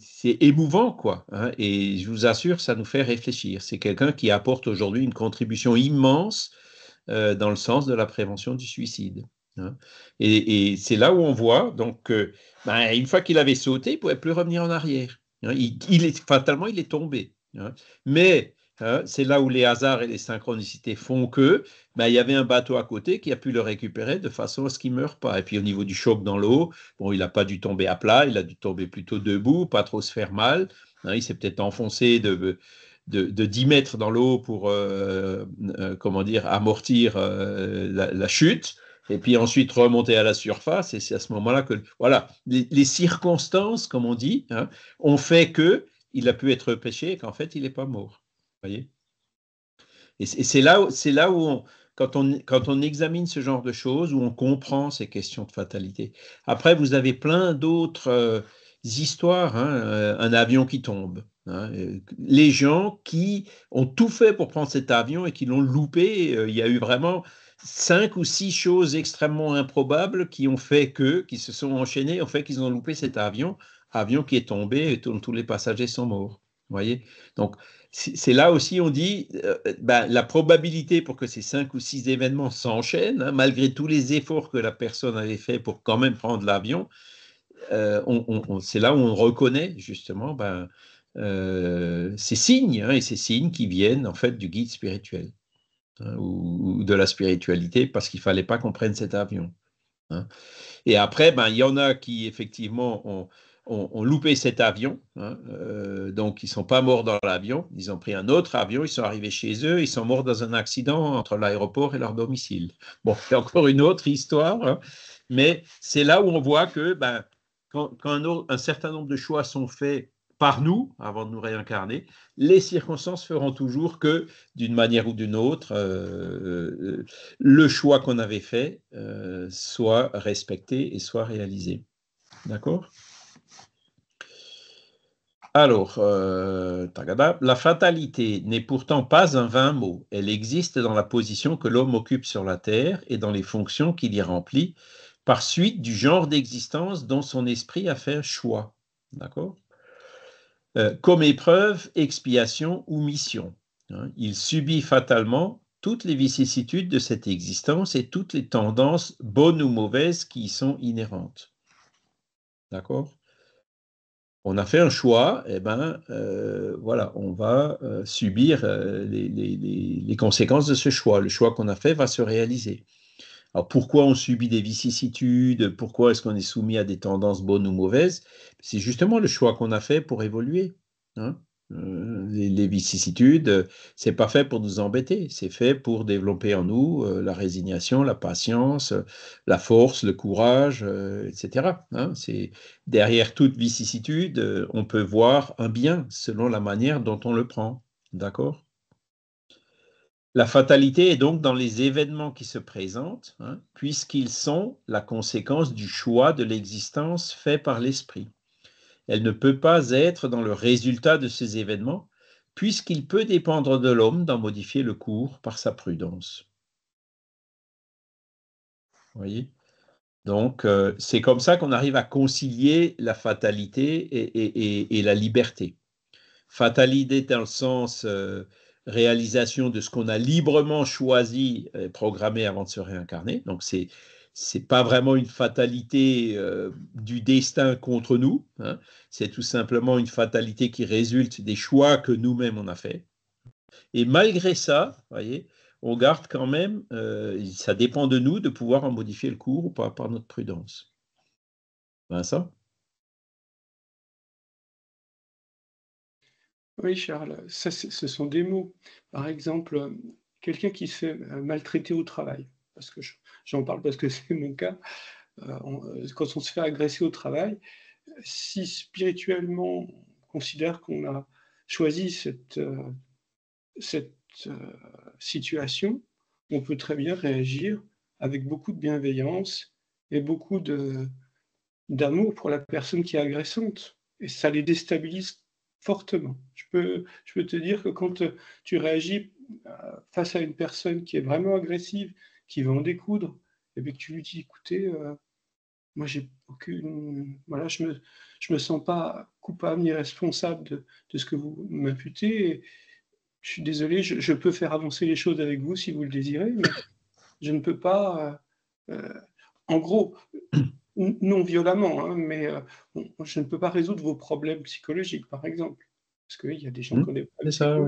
c'est émouvant, quoi. Hein, et je vous assure, ça nous fait réfléchir. C'est quelqu'un qui apporte aujourd'hui une contribution immense euh, dans le sens de la prévention du suicide. Hein. Et, c'est là où on voit, donc, ben, une fois qu'il avait sauté, il ne pouvait plus revenir en arrière. Hein. Il, il est, fatalement, il est tombé. Mais Hein, c'est là où les hasards et les synchronicités font que ben, il y avait un bateau à côté qui a pu le récupérer de façon à ce qu'il ne meure pas. Et puis au niveau du choc dans l'eau, bon, il n'a pas dû tomber à plat, il a dû tomber plutôt debout, pas trop se faire mal. Hein. il s'est peut-être enfoncé de, 10 mètres dans l'eau pour euh, euh, comment dire, amortir euh, la, chute. Et puis ensuite remonter à la surface, et c'est à ce moment-là que voilà, les, circonstances, comme on dit, hein, ont fait que il a pu être pêché et qu'en fait il n'est pas mort voyez et c'est là, là où, quand, on, quand on examine ce genre de choses, où on comprend ces questions de fatalité. Après, vous avez plein d'autres euh, histoires, hein, euh, un avion qui tombe. Hein, euh, les gens qui ont tout fait pour prendre cet avion et qui l'ont loupé, il y a eu vraiment cinq ou six choses extrêmement improbables qui ont fait que, qui se sont enchaînées, ont fait qu'ils ont loupé cet avion, avion qui est tombé et tous les passagers sont morts. Voyez Donc, c'est là aussi on dit euh, euh, ben, la probabilité pour que ces cinq ou six événements s'enchaînent, hein, malgré tous les efforts que la personne avait fait pour quand même prendre l'avion, euh, c'est là où on reconnaît justement ben, ces signes hein, et ces signes qui viennent en fait du guide spirituel hein, ou, de la spiritualité parce qu'il fallait pas qu'on prenne cet avion. Et après, ben, il y en a qui effectivement ont ont, loupé cet avion, hein, euh, donc ils ne sont pas morts dans l'avion, ils ont pris un autre avion, ils sont arrivés chez eux, ils sont morts dans un accident entre l'aéroport et leur domicile. Bon, c'est encore une autre histoire, hein, mais c'est là où on voit que ben, quand, un, certain nombre de choix sont faits par nous, avant de nous réincarner, les circonstances feront toujours que, d'une manière ou d'une autre, euh, euh, le choix qu'on avait fait soit respecté et soit réalisé. D'accord alors, euh, la fatalité n'est pourtant pas un vain mot. Elle existe dans la position que l'homme occupe sur la terre et dans les fonctions qu'il y remplit, par suite du genre d'existence dont son esprit a fait choix. D'accord euh, Comme épreuve, expiation ou mission. Hein, il subit fatalement toutes les vicissitudes de cette existence et toutes les tendances, bonnes ou mauvaises, qui y sont inhérentes. D'accord on a fait un choix, eh ben euh, voilà, on va euh, subir euh, les, conséquences de ce choix. Le choix qu'on a fait va se réaliser. Alors pourquoi on subit des vicissitudes Pourquoi est-ce qu'on est soumis à des tendances bonnes ou mauvaises C'est justement le choix qu'on a fait pour évoluer. Hein. Euh, les, vicissitudes, c'est pas fait pour nous embêter, c'est fait pour développer en nous euh, la résignation, la patience, euh, la force, le courage, etc. Hein. c'est derrière toute vicissitude, on peut voir un bien selon la manière dont on le prend, d'accord La fatalité est donc dans les événements qui se présentent, hein, puisqu'ils sont la conséquence du choix de l'existence fait par l'esprit. Elle ne peut pas être dans le résultat de ces événements, puisqu'il peut dépendre de l'homme d'en modifier le cours par sa prudence. Vous voyez Donc, euh, c'est comme ça qu'on arrive à concilier la fatalité et, la liberté. Fatalité dans le sens euh, réalisation de ce qu'on a librement choisi, et programmé avant de se réincarner. Donc, c'est c'est pas vraiment une fatalité euh, du destin contre nous, hein. c'est tout simplement une fatalité qui résulte des choix que nous-mêmes on a faits. Et malgré ça, voyez, on garde quand même, euh, ça dépend de nous de pouvoir en modifier le cours ou par notre prudence. Vincent Oui, Charles, ce sont des mots. Par exemple, euh, quelqu'un qui se fait maltraiter au travail parce que j'en parle parce que c'est mon cas, euh, euh, quand on se fait agresser au travail, si spirituellement on considère qu'on a choisi cette, euh, cette situation, on peut très bien réagir avec beaucoup de bienveillance et beaucoup d'amour pour la personne qui est agressante. Et ça les déstabilise fortement. Je peux, je peux te dire que quand tu réagis face à une personne qui est vraiment agressive qui veut en découdre, et bien que tu lui dis, écoutez, euh, moi, j'ai aucune. Voilà, je me, je me sens pas coupable ni responsable de, ce que vous m'imputez. Je suis désolé, je, peux faire avancer les choses avec vous si vous le désirez, mais je ne peux pas. Euh, euh, en gros, non violemment, hein, mais je ne peux pas résoudre vos problèmes psychologiques, par exemple. Parce qu'il y a des gens mmh, qui ne connaissent pas ça,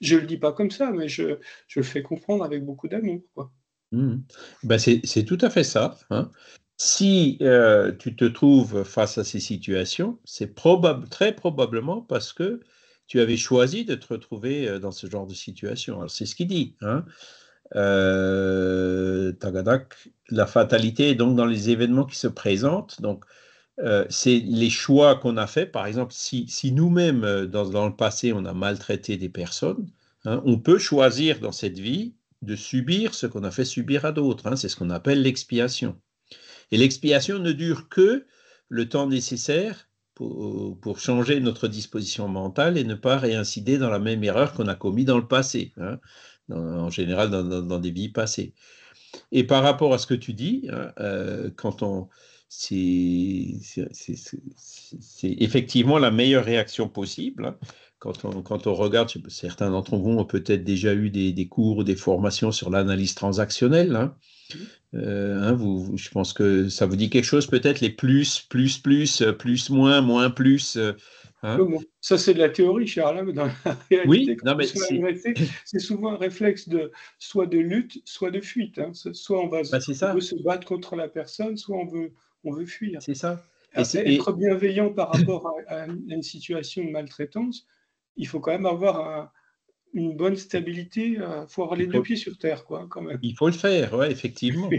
Je ne le dis pas comme ça, mais je, je le fais comprendre avec beaucoup d'amour. Quoi. Mmh. Ben c'est tout à fait ça. Hein. Si euh, tu te trouves face à ces situations, c'est probable, très probablement parce que tu avais choisi de te retrouver euh, dans ce genre de situation. c'est ce qu'il dit. Hein. Euh, tagadak, la fatalité est donc dans les événements qui se présentent. Donc, c'est les choix qu'on a fait Par exemple, si, nous-mêmes, dans, le passé, on a maltraité des personnes, hein, on peut choisir dans cette vie de subir ce qu'on a fait subir à d'autres. Hein. c'est ce qu'on appelle l'expiation. Et l'expiation ne dure que le temps nécessaire pour, changer notre disposition mentale et ne pas réincider dans la même erreur qu'on a commise dans le passé, hein. en général dans, des vies passées. Et par rapport à ce que tu dis, hein, euh, quand on c'est effectivement la meilleure réaction possible quand on, regarde, certains d'entre vous ont peut-être déjà eu des, des cours, des formations sur l'analyse transactionnelle. Hein. Euh, hein, je pense que ça vous dit quelque chose, peut-être les plus, plus, plus, euh, plus, moins, moins, plus. Euh, hein? ça, c'est de la théorie, Charles. Mais dans la réalité, oui, c'est souvent un réflexe de soit de lutte, soit de fuite. Soit on va bah, Veut se battre contre la personne, soit on veut, on veut fuir. C'est ça. Et être bienveillant par rapport à, une situation de maltraitance, il faut quand même avoir une bonne stabilité. Il faut avoir les deux pieds sur terre, quoi, quand même. Il faut le faire, ouais, effectivement.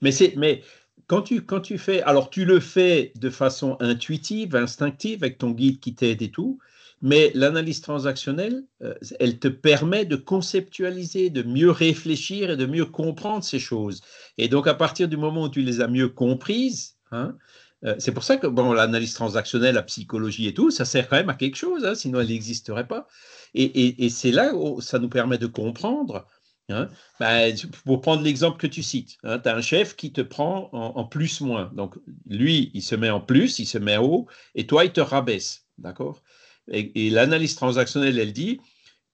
mais c'est, mais quand tu, quand tu fais, alors tu le fais de façon intuitive, instinctive, avec ton guide qui t'aide et tout, mais l'analyse transactionnelle, euh, elle te permet de conceptualiser, de mieux réfléchir et de mieux comprendre ces choses. Et donc, à partir du moment où tu les as mieux comprises, hein, euh, c'est pour ça que bon, l'analyse transactionnelle, la psychologie et tout, ça sert quand même à quelque chose, hein, sinon elle n'existerait pas. Et, c'est là où ça nous permet de comprendre. Hein, bah, pour prendre l'exemple que tu cites, hein, tu as un chef qui te prend en, plus-moins. Donc lui, il se met en plus, il se met haut, et toi, il te rabaisse. D'accord et, l'analyse transactionnelle, elle dit,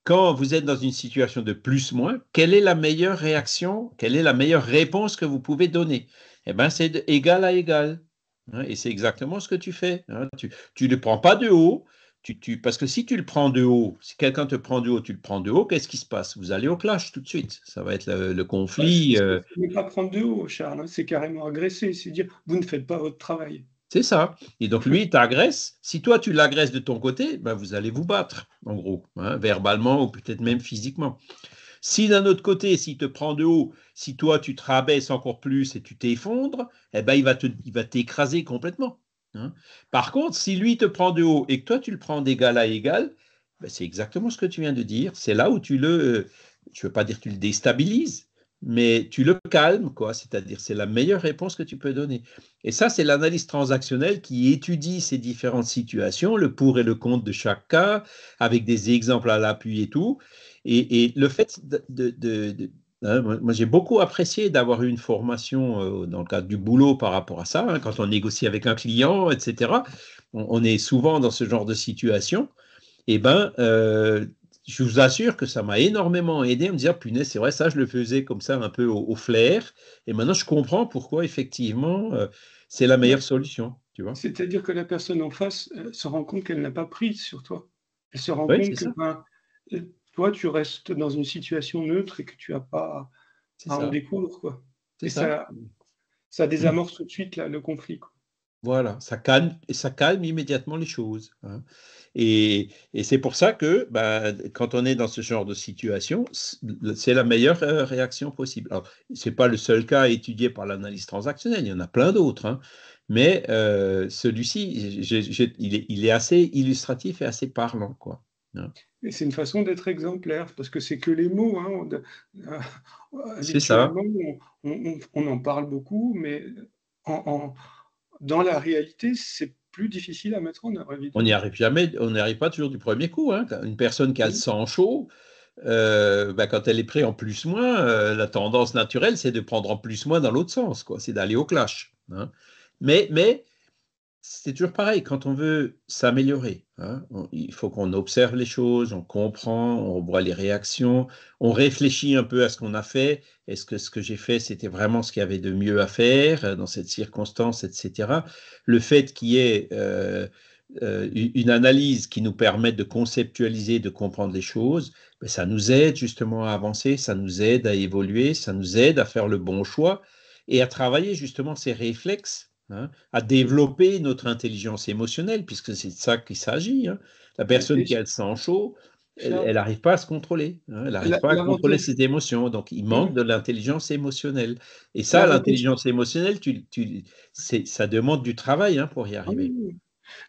quand vous êtes dans une situation de plus-moins, quelle est la meilleure réaction, quelle est la meilleure réponse que vous pouvez donner Eh bien, c'est égal à égal. Hein, et c'est exactement ce que tu fais. Hein. tu ne le prends pas de haut. Tu, tu, parce que si tu le prends de haut, si quelqu'un te prend de haut, tu le prends de haut, qu'est-ce qui se passe Vous allez au clash tout de suite. Ça va être le, conflit. Euh. pas prendre de haut, Charles. Hein. c'est carrément agresser. C'est dire, vous ne faites pas votre travail. C'est ça. Et donc lui, il t'agresse. Si toi, tu l'agresses de ton côté, ben, vous allez vous battre, en gros, verbalement ou peut-être même physiquement. Si d'un autre côté, s'il te prend de haut, si toi tu te rabaisses encore plus et tu t'effondres, eh ben, il va t'écraser complètement. Hein. Par contre, si lui te prend de haut et que toi tu le prends d'égal à égal, ben, c'est exactement ce que tu viens de dire. C'est là où tu le, euh, je veux pas dire tu le déstabilises, mais tu le calmes, quoi. C'est-à-dire, c'est la meilleure réponse que tu peux donner. Et ça, c'est l'analyse transactionnelle qui étudie ces différentes situations, le pour et le contre de chaque cas, avec des exemples à l'appui et tout. Et, le fait de, hein, moi, j'ai beaucoup apprécié d'avoir eu une formation euh, dans le cadre du boulot par rapport à ça. Hein, quand on négocie avec un client, etc., on, est souvent dans ce genre de situation. Et eh ben, euh, je vous assure que ça m'a énormément aidé à me dire, punaise, c'est vrai, ça, je le faisais comme ça, un peu au, flair. Et maintenant, je comprends pourquoi, effectivement, euh, c'est la meilleure solution. Tu vois C'est-à-dire que la personne en face se rend compte qu'elle n'a pas pris sur toi. Elle se rend compte que ben, toi, tu restes dans une situation neutre et que tu n'as pas à ça. en Quoi. ça. ça. désamorce tout de suite le conflit. Quoi. Voilà, ça calme et ça calme immédiatement les choses. Hein. Et, et c'est pour ça que bah, quand on est dans ce genre de situation, c'est la meilleure euh, réaction possible. ce n'est pas le seul cas étudié par l'analyse transactionnelle, il y en a plein d'autres. Hein. Mais euh, celui-ci, il, il est, assez illustratif et assez parlant. Quoi. Et c'est une façon d'être exemplaire, parce que c'est que les mots. Hein, euh, c'est ça. On, en parle beaucoup, mais dans la réalité, c'est plus difficile à mettre en œuvre. On n'y arrive jamais, on n'y arrive pas toujours du premier coup. Hein. Une personne qui a le sang chaud, euh, ben, quand elle est prise en plus moins, euh, la tendance naturelle, c'est de prendre en plus moins dans l'autre sens, quoi. C'est d'aller au clash. Hein. Mais, mais c'est toujours pareil, quand on veut s'améliorer, hein, il faut qu'on observe les choses, on comprend, on voit les réactions, on réfléchit un peu à ce qu'on a fait, est-ce que ce que j'ai fait, c'était vraiment ce qu'il y avait de mieux à faire euh, dans cette circonstance, etc. Le fait qu'il y ait euh, euh, une analyse qui nous permette de conceptualiser, de comprendre les choses, ben, ça nous aide justement à avancer, ça nous aide à évoluer, ça nous aide à faire le bon choix et à travailler justement ces réflexes Hein, à développer notre intelligence émotionnelle, puisque c'est de ça qu'il s'agit. Hein. La personne qui a le sang chaud, elle n'arrive pas à se contrôler. Hein. Elle n'arrive pas à contrôler ses émotions. Donc, il manque de l'intelligence émotionnelle. Et ça, l'intelligence émotionnelle, tu, tu, ça demande du travail pour y ah arriver.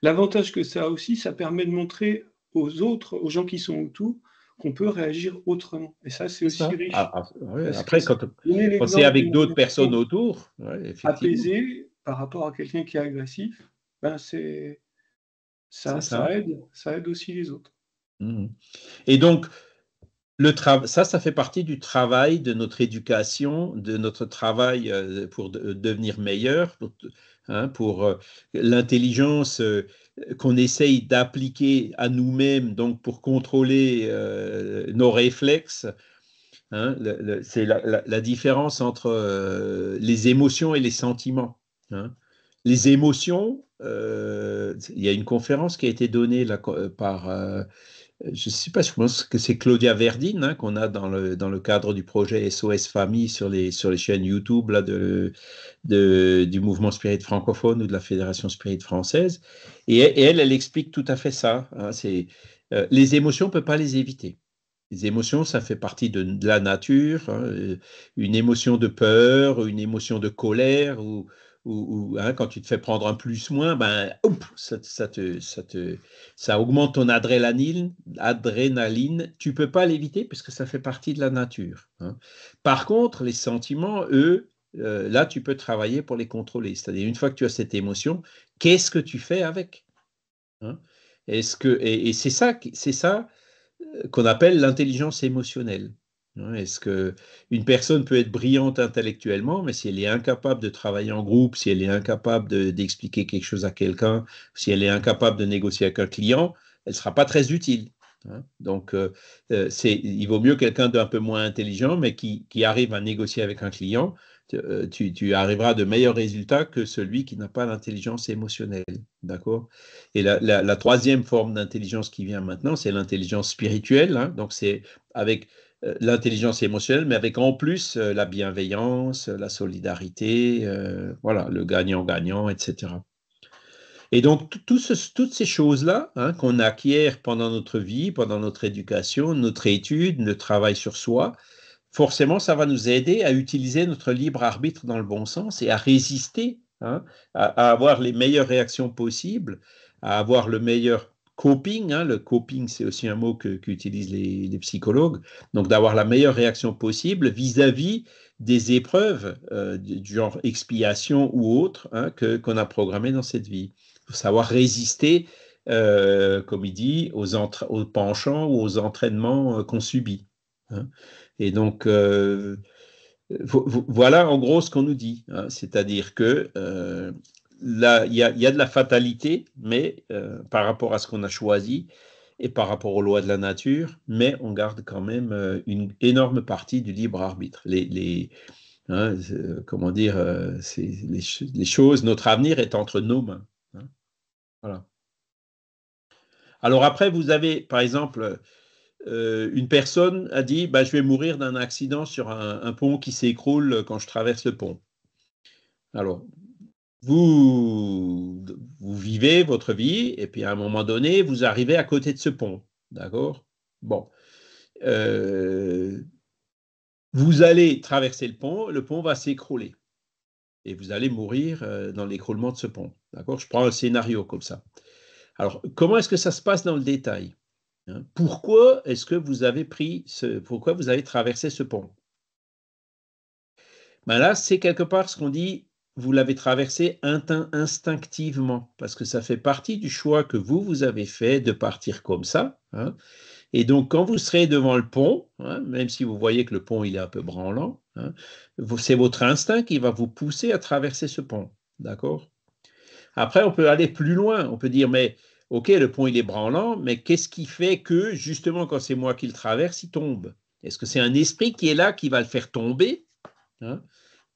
L'avantage que ça a aussi, ça permet de montrer aux autres, aux gens qui sont autour, qu'on peut réagir autrement. Et ça, c'est aussi riche. Ah, ah, après, quand, c'est avec d'autres personnes autour, ouais, par rapport à quelqu'un qui est agressif, ben c'est ça, ça, aide, ça aide aussi les autres. Mmh. Et donc, le ça, ça fait partie du travail de notre éducation, de notre travail euh, pour euh, devenir meilleur, pour, hein, euh, l'intelligence qu'on essaye d'appliquer à nous-mêmes, donc pour contrôler nos réflexes. Hein, c'est la, différence entre les émotions et les sentiments. Hein. Les émotions, euh, il y a une conférence qui a été donnée là, euh, par, euh, je ne sais pas, je pense que c'est Claudia Verdine hein, qu'on a dans le, dans le cadre du projet SOS Famille sur les, sur les chaînes YouTube de, du mouvement Spirit francophone ou de la Fédération Spirit française. Et, elle, elle explique tout à fait ça. Hein, les émotions, on ne peut pas les éviter. Les émotions, ça fait partie de, la nature. une émotion de peur, une émotion de colère ou ou, hein, quand tu te fais prendre un plus-moins, ben, ça, te, ça, augmente ton adrénaline, adrénaline. Tu peux pas l'éviter puisque ça fait partie de la nature. Hein. Par contre, les sentiments, eux, euh, là, tu peux travailler pour les contrôler. C'est-à-dire, une fois que tu as cette émotion, qu'est-ce que tu fais avec hein? et, et c'est ça, c'est ça euh, qu'on appelle l'intelligence émotionnelle. Hein, est-ce qu'une personne peut être brillante intellectuellement, mais si elle est incapable de travailler en groupe, si elle est incapable d'expliquer quelque chose à quelqu'un, si elle est incapable de négocier avec un client, elle ne sera pas très utile. Hein. Donc, euh, euh, il vaut mieux quelqu'un d'un peu moins intelligent, mais qui, arrive à négocier avec un client. Tu, euh, arriveras à de meilleurs résultats que celui qui n'a pas l'intelligence émotionnelle. D'accord Et la, troisième forme d'intelligence qui vient maintenant, c'est l'intelligence spirituelle. Hein. Donc, c'est avec euh, l'intelligence émotionnelle, mais avec en plus euh, la bienveillance, la solidarité, euh, voilà, le gagnant-gagnant, etc. Et donc, toutes ces choses-là hein, qu'on acquiert pendant notre vie, pendant notre éducation, notre étude, notre travail sur soi, forcément, ça va nous aider à utiliser notre libre arbitre dans le bon sens et à résister, hein, à, avoir les meilleures réactions possibles, à avoir le meilleur coping. Hein, le coping, c'est aussi un mot qu'utilisent les, psychologues. Donc, d'avoir la meilleure réaction possible vis-à-vis des épreuves euh, du genre expiation ou autre hein, qu'on a programmées dans cette vie. Il faut savoir résister, euh, comme il dit, aux, penchants ou aux entraînements euh, qu'on subit. Hein. Et donc, voilà en gros ce qu'on nous dit, c'est-à-dire que il y, a de la fatalité, mais euh, par rapport à ce qu'on a choisi et par rapport aux lois de la nature, mais on garde quand même euh, une énorme partie du libre arbitre. Les, hein, euh, comment dire, les, les, choses, notre avenir est entre nos mains. Hein. Voilà. Alors après, vous avez, par exemple, une personne a dit bah, Je vais mourir d'un accident sur un, un pont qui s'écroule quand je traverse le pont. Alors, vous, vivez votre vie et puis à un moment donné, vous arrivez à côté de ce pont. D'accord Bon. Euh, vous allez traverser le pont, le pont va s'écrouler et vous allez mourir euh, dans l'écroulement de ce pont. D'accord Je prends un scénario comme ça. Alors, comment est-ce que ça se passe dans le détail hein Pourquoi est-ce que vous avez pris ce, pourquoi vous avez traversé ce pont ben là, c'est quelque part ce qu'on dit vous l'avez traversé instinctivement, parce que ça fait partie du choix que vous, vous avez fait de partir comme ça. Hein. Et donc, quand vous serez devant le pont, hein, même si vous voyez que le pont il est un peu branlant, hein, c'est votre instinct qui va vous pousser à traverser ce pont. D'accord Après, on peut aller plus loin. On peut dire, mais OK, le pont il est branlant, mais qu'est-ce qui fait que, justement, quand c'est moi qui le traverse, il tombe Est-ce que c'est un esprit qui est là qui va le faire tomber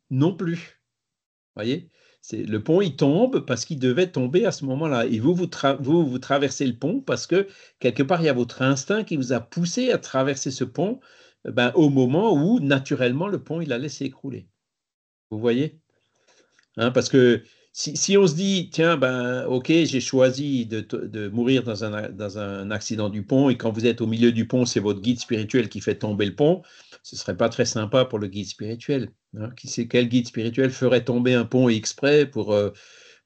Non plus voyez le pont, il tombe parce qu'il devait tomber à ce moment-là. Et vous vous, traversez le pont parce que quelque part, il y a votre instinct qui vous a poussé à traverser ce pont eh ben, au moment où, naturellement, le pont, il laissé écrouler. Vous voyez hein, Parce que si, on se dit, tiens, ben, ok, j'ai choisi de, mourir dans un, accident du pont, et quand vous êtes au milieu du pont, c'est votre guide spirituel qui fait tomber le pont, ce ne serait pas très sympa pour le guide spirituel. Hein. Qui sait quel guide spirituel ferait tomber un pont exprès pour, euh,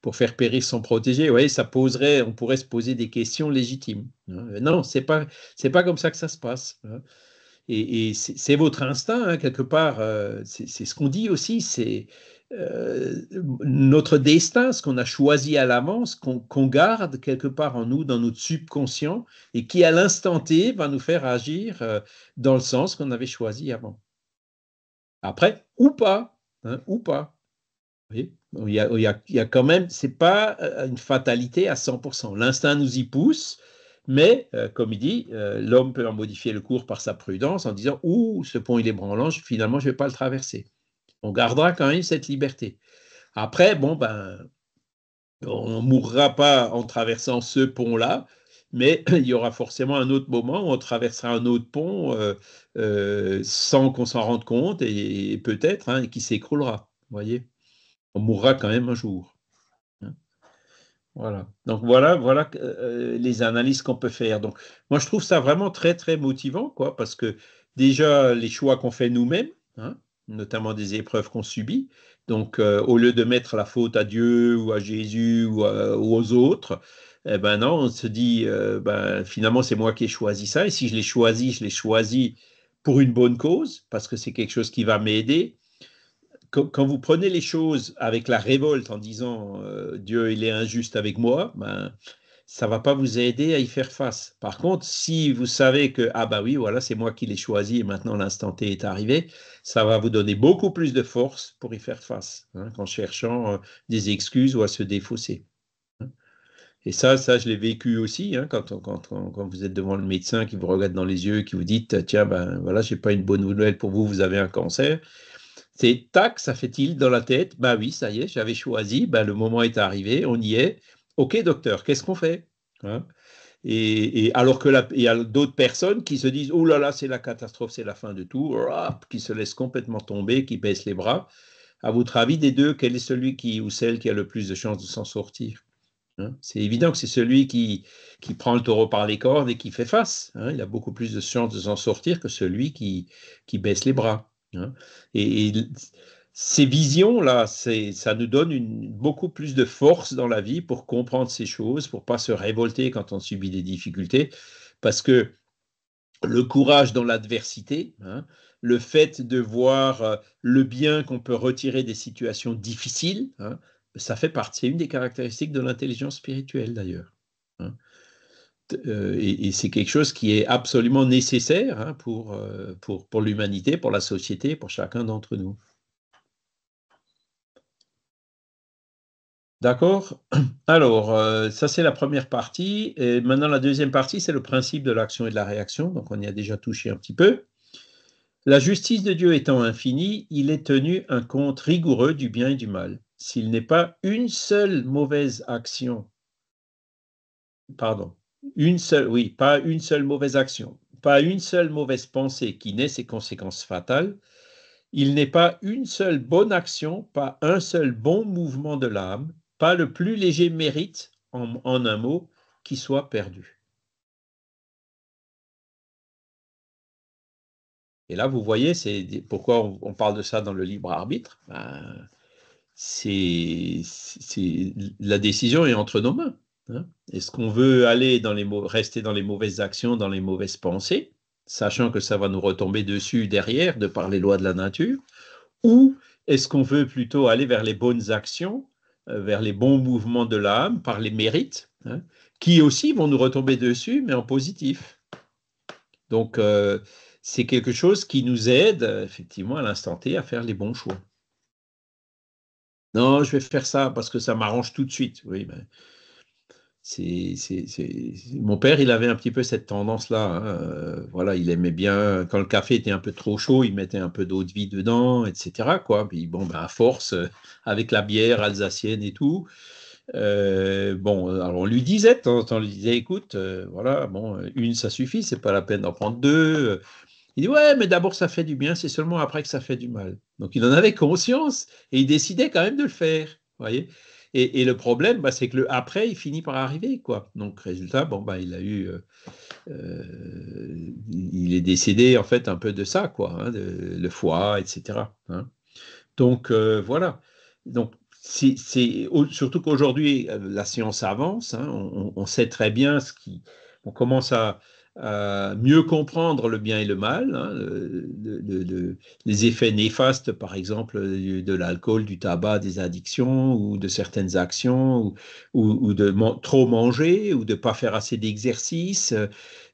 pour faire périr son protégé Vous ça poserait, on pourrait se poser des questions légitimes. Hein. Non, c'est pas, pas comme ça que ça se passe. Hein. Et, c'est votre instinct, quelque part, euh, c'est ce qu'on dit aussi, c'est euh, notre destin, ce qu'on a choisi à l'avance, qu'on garde quelque part en nous, dans notre subconscient, et qui à l'instant T va nous faire agir euh, dans le sens qu'on avait choisi avant. Après, ou pas, hein, ou pas. il y, a, quand même, c'est pas euh, une fatalité à 100%. L'instinct nous y pousse, mais comme il dit, l'homme peut en modifier le cours par sa prudence en disant, ouh, ce pont il est branlant, finalement je ne vais pas le traverser. On gardera quand même cette liberté. Après, bon, ben, on ne mourra pas en traversant ce pont-là, mais il y aura forcément un autre moment où on traversera un autre pont euh, euh, sans qu'on s'en rende compte et, peut-être hein, qui s'écroulera. voyez On mourra quand même un jour. Hein. voilà. Donc voilà, voilà euh, les analyses qu'on peut faire. Donc moi je trouve ça vraiment très très motivant, quoi, parce que déjà les choix qu'on fait nous-mêmes, hein, notamment des épreuves qu'on subit. Donc, euh, au lieu de mettre la faute à Dieu ou à Jésus ou, aux autres, eh ben on se dit, euh, ben, finalement, c'est moi qui ai choisi ça. Et si je l'ai choisi, je l'ai choisi pour une bonne cause, parce que c'est quelque chose qui va m'aider. Quand vous prenez les choses avec la révolte en disant euh, Dieu il est injuste avec moi, ben, ça va pas vous aider à y faire face. Par contre, si vous savez que ah bah oui, voilà, c'est moi qui l'ai choisi et maintenant l'instant T est arrivé, ça va vous donner beaucoup plus de force pour y faire face hein, qu'en cherchant euh, des excuses ou à se défausser. Hein. Et ça, ça, je l'ai vécu aussi, hein, quand, quand, vous êtes devant le médecin qui vous regarde dans les yeux, qui vous dit, tiens, ben voilà, j'ai pas une bonne nouvelle pour vous, vous avez un cancer. C'est tac, ça fait-il dans la tête, bah oui, ça y est, j'avais choisi, bah, le moment est arrivé, on y est, OK, docteur, qu'est-ce qu'on fait hein et, alors que il y a d'autres personnes qui se disent, oh là là, c'est la catastrophe, c'est la fin de tout, qui se laissent complètement tomber, qui baissent les bras. À votre avis, des deux, quel est celui qui ou celle qui a le plus de chances de s'en sortir hein C'est évident que c'est celui qui, qui prend le taureau par les cordes et qui fait face. Hein il a beaucoup plus de chances de s'en sortir que celui qui, qui baisse les bras. et, et ces visions-là, ça nous donne une, beaucoup plus de force dans la vie pour comprendre ces choses, pour pas se révolter quand on subit des difficultés, parce que le courage dans l'adversité, hein, le fait de voir euh, le bien qu'on peut retirer des situations difficiles, hein, ça fait partie, c'est une des caractéristiques de l'intelligence spirituelle d'ailleurs. Hein. Euh, et, c'est quelque chose qui est absolument nécessaire euh, pour, pour l'humanité, pour la société, pour chacun d'entre nous. D'accord Alors, euh, ça c'est la première partie. Et maintenant, la deuxième partie, c'est le principe de l'action et de la réaction. Donc, on y a déjà touché un petit peu. La justice de Dieu étant infinie, il est tenu un compte rigoureux du bien et du mal. S'il n'est pas une seule mauvaise action, pardon, une seule, oui, pas une seule mauvaise action, pas une seule mauvaise pensée qui n'ait ses conséquences fatales, il n'est pas une seule bonne action, pas un seul bon mouvement de l'âme pas le plus léger mérite, en, un mot, qui soit perdu. Et là, vous voyez, c'est pourquoi on, parle de ça dans le libre arbitre. Ben, c'est la décision est entre nos mains. Est-ce hein. qu'on veut aller rester dans les mauvaises actions, dans les mauvaises pensées, sachant que ça va nous retomber dessus derrière de par les lois de la nature, ou est-ce qu'on veut plutôt aller vers les bonnes actions euh, vers les bons mouvements de l'âme par les mérites, hein, qui aussi vont nous retomber dessus, mais en positif. Donc, euh, c'est quelque chose qui nous aide, effectivement, à l'instant T, à faire les bons choix. Non, je vais faire ça parce que ça m'arrange tout de suite. Oui, mais... Ben, mon père, il avait un petit peu cette tendance-là. Hein, euh, voilà, il aimait bien quand le café était un peu trop chaud, il mettait un peu d'eau de vie dedans, etc. Quoi. Puis bon, ben, à force, euh, avec la bière alsacienne et tout. Euh, bon, alors on lui disait, on lui disait, écoute, voilà, bon, une ça suffit, c'est pas la peine d'en prendre deux. Il dit ouais, mais d'abord ça fait du bien, c'est seulement après que ça fait du mal. Donc il en avait conscience et il décidait quand même de le faire, voyez. Et, le problème, bah, c'est que le après, il finit par arriver. quoi. Donc, résultat, bon, bah, il a eu. Euh, euh, il est décédé, en fait, un peu de ça, quoi, hein, le foie, etc. Hein. Donc, euh, voilà. Donc, c'est surtout qu'aujourd'hui, la science avance. Hein, on, on, sait très bien ce qui. On commence à à euh, mieux comprendre le bien et le mal, hein, euh, de, les effets néfastes, par exemple, de l'alcool, du tabac, des addictions ou de certaines actions, ou, de trop manger, ou de ne pas faire assez d'exercice,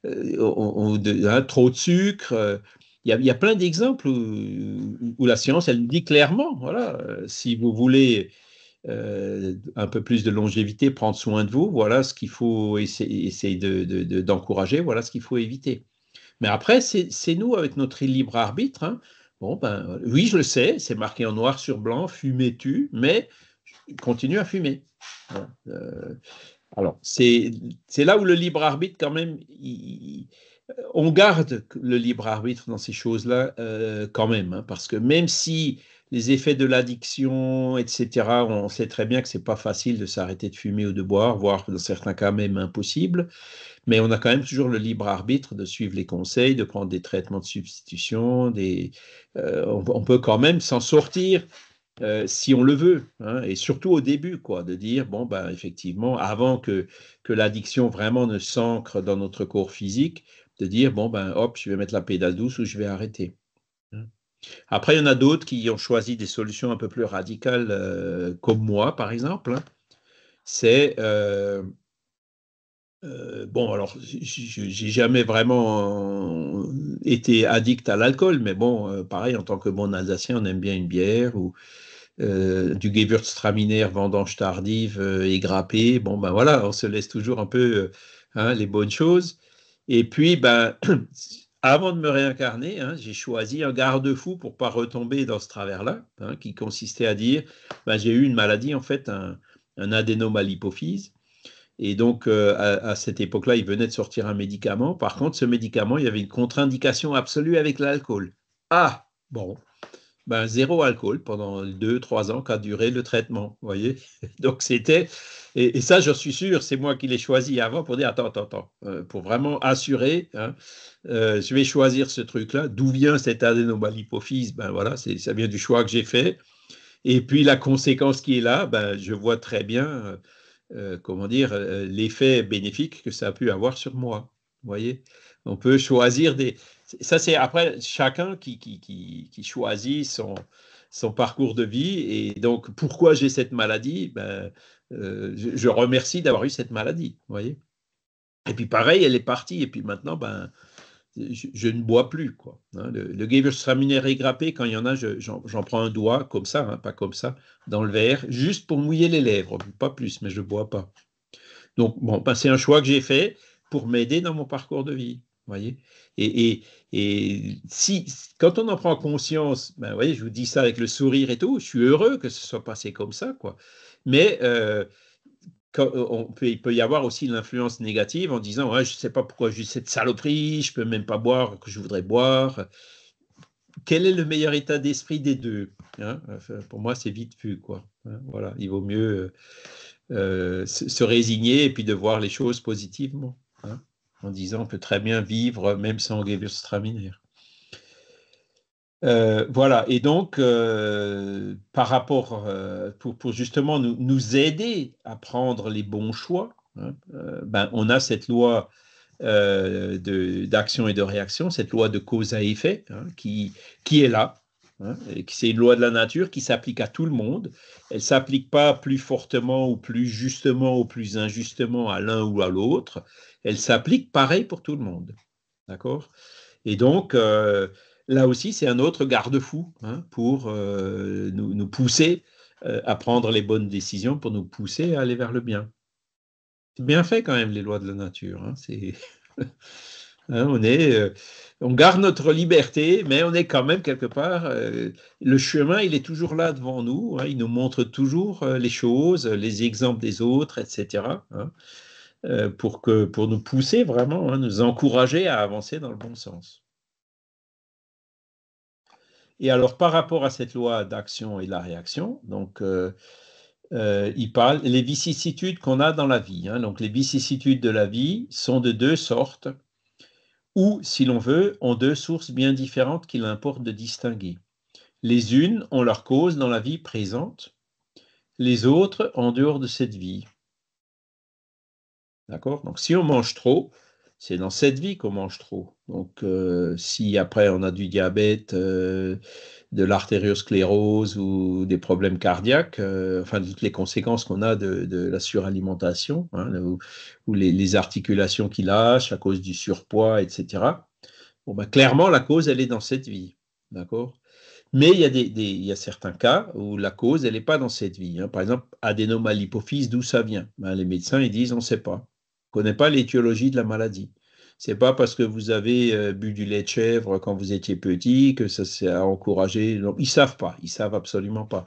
euh, ou, de, hein, trop de sucre. il y, a, plein d'exemples où, où, la science, elle nous dit clairement, voilà, si vous voulez euh, un peu plus de longévité, prendre soin de vous, voilà ce qu'il faut essayer, d'encourager, voilà ce qu'il faut éviter. Mais après, c'est nous avec notre libre arbitre. Hein. Bon, ben oui, je le sais, c'est marqué en noir sur blanc, fumez-tu, mais continue à fumer. Hein, euh, alors, c'est là où le libre arbitre, quand même, on garde le libre arbitre dans ces choses-là euh, quand même, hein, parce que même si les effets de l'addiction, etc. On sait très bien que c'est pas facile de s'arrêter de fumer ou de boire, voire dans certains cas même impossible. Mais on a quand même toujours le libre arbitre de suivre les conseils, de prendre des traitements de substitution. Euh, on, peut quand même s'en sortir. Euh, si on le veut, hein. et surtout au début, quoi, de dire, bon, ben, effectivement, avant que, que l'addiction vraiment ne s'ancre dans notre corps physique, de dire, bon, ben, hop, je vais mettre la pédale douce ou je vais arrêter. Après, il y en a d'autres qui ont choisi des solutions un peu plus radicales, euh, comme moi, par exemple. C'est. Euh, euh, bon, alors, j'ai jamais vraiment été addict à l'alcool, mais bon, pareil, en tant que bon Alsacien, on aime bien une bière ou du Gewürztraminer, vendange tardive et grappé. Bon, ben voilà, on se laisse toujours un peu hein, les bonnes choses. Et puis, ben, avant de me réincarner, hein, j'ai choisi un garde-fou pour pas retomber dans ce travers-là, hein, qui consistait à dire, ben, j'ai eu une maladie en fait, un, un adénome à l'hypophyse. Et donc, euh, à, cette époque-là, il venait de sortir un médicament. Par contre, ce médicament, il y avait une contre-indication absolue avec l'alcool. Ah, bon, ben, zéro alcool pendant deux, trois ans qu'a duré le traitement, vous voyez. Donc, c'était et, ça, je suis sûr, c'est moi qui l'ai choisi avant pour dire attends, attends, attends, euh, pour vraiment assurer, hein, euh, je vais choisir ce truc-là. D'où vient cette adénomale hypophyse Ben voilà, ça vient du choix que j'ai fait. Et puis la conséquence qui est là, ben, je vois très bien, euh, comment dire, l'effet bénéfique que ça a pu avoir sur moi. Vous voyez On peut choisir des. Ça, c'est après chacun qui, qui, qui choisit son, son parcours de vie. Et donc, pourquoi j'ai cette maladie ben, euh, je, remercie d'avoir eu cette maladie, voyez. Et puis pareil, elle est partie. Et puis maintenant, ben, je, ne bois plus. Quoi, hein. Le, le grappé grappé. quand il y en a, j'en prends un doigt comme ça, hein, pas comme ça, dans le verre, juste pour mouiller les lèvres, pas plus, mais je ne bois pas. Donc, bon, ben, c'est un choix que j'ai fait pour m'aider dans mon parcours de vie. Voyez et, si, quand on en prend conscience, ben, voyez, je vous dis ça avec le sourire et tout, je suis heureux que ce soit passé comme ça. quoi. Mais euh, euh, on peut, il peut y avoir aussi l'influence négative en disant Je ne sais pas pourquoi j'ai cette saloperie, je ne peux même pas boire ce que je voudrais boire. Quel est le meilleur état d'esprit des deux hein? Pour moi, c'est vite vu. Quoi. Hein, voilà, il vaut mieux euh, se, résigner et puis de voir les choses positivement. Hein, en disant On peut très bien vivre même sans guérir straminaire. Euh, voilà, et donc, euh, par rapport, euh, pour, justement nous, aider à prendre les bons choix, hein, ben, on a cette loi d'action et de réaction, cette loi de cause à effet hein, qui, qui est là. Hein, c'est une loi de la nature qui s'applique à tout le monde. Elle s'applique pas plus fortement ou plus justement ou plus injustement à l'un ou à l'autre. Elle s'applique pareil pour tout le monde. D'accord Et donc, là aussi, c'est un autre garde-fou hein, pour euh, nous, pousser euh, à prendre les bonnes décisions, pour nous pousser à aller vers le bien. C'est bien fait quand même, les lois de la nature. Hein, hein, euh, on, garde notre liberté, mais on est quand même quelque part. le chemin, il est toujours là devant nous. il nous montre toujours les choses, les exemples des autres, etc. pour, que, pour nous pousser vraiment, nous encourager à avancer dans le bon sens. Et alors, par rapport à cette loi d'action et de la réaction, euh, euh, il parle les vicissitudes qu'on a dans la vie. Hein. donc, les vicissitudes de la vie sont de deux sortes, ou, si l'on veut, ont deux sources bien différentes qu'il importe de distinguer. Les unes ont leur cause dans la vie présente, les autres en dehors de cette vie. D'accord Donc, si on mange trop, c'est dans cette vie qu'on mange trop. Donc, euh, si après on a du diabète, euh, de l'artériosclérose ou des problèmes cardiaques, euh, enfin toutes les conséquences qu'on a de, la suralimentation, hein, ou, les, articulations qui lâchent à cause du surpoids, etc. Bon, bah, clairement, la cause, elle est dans cette vie. D'accord mais il y, a des, certains cas où la cause, elle n'est pas dans cette vie. Hein. Par exemple, adénome à d'où ça vient ben, Les médecins, ils disent, on ne sait pas connaît pas l'étiologie de la maladie. C'est pas parce que vous avez euh, bu du lait de chèvre quand vous étiez petit que ça s'est encouragé. Donc, ils savent pas, ils savent absolument pas.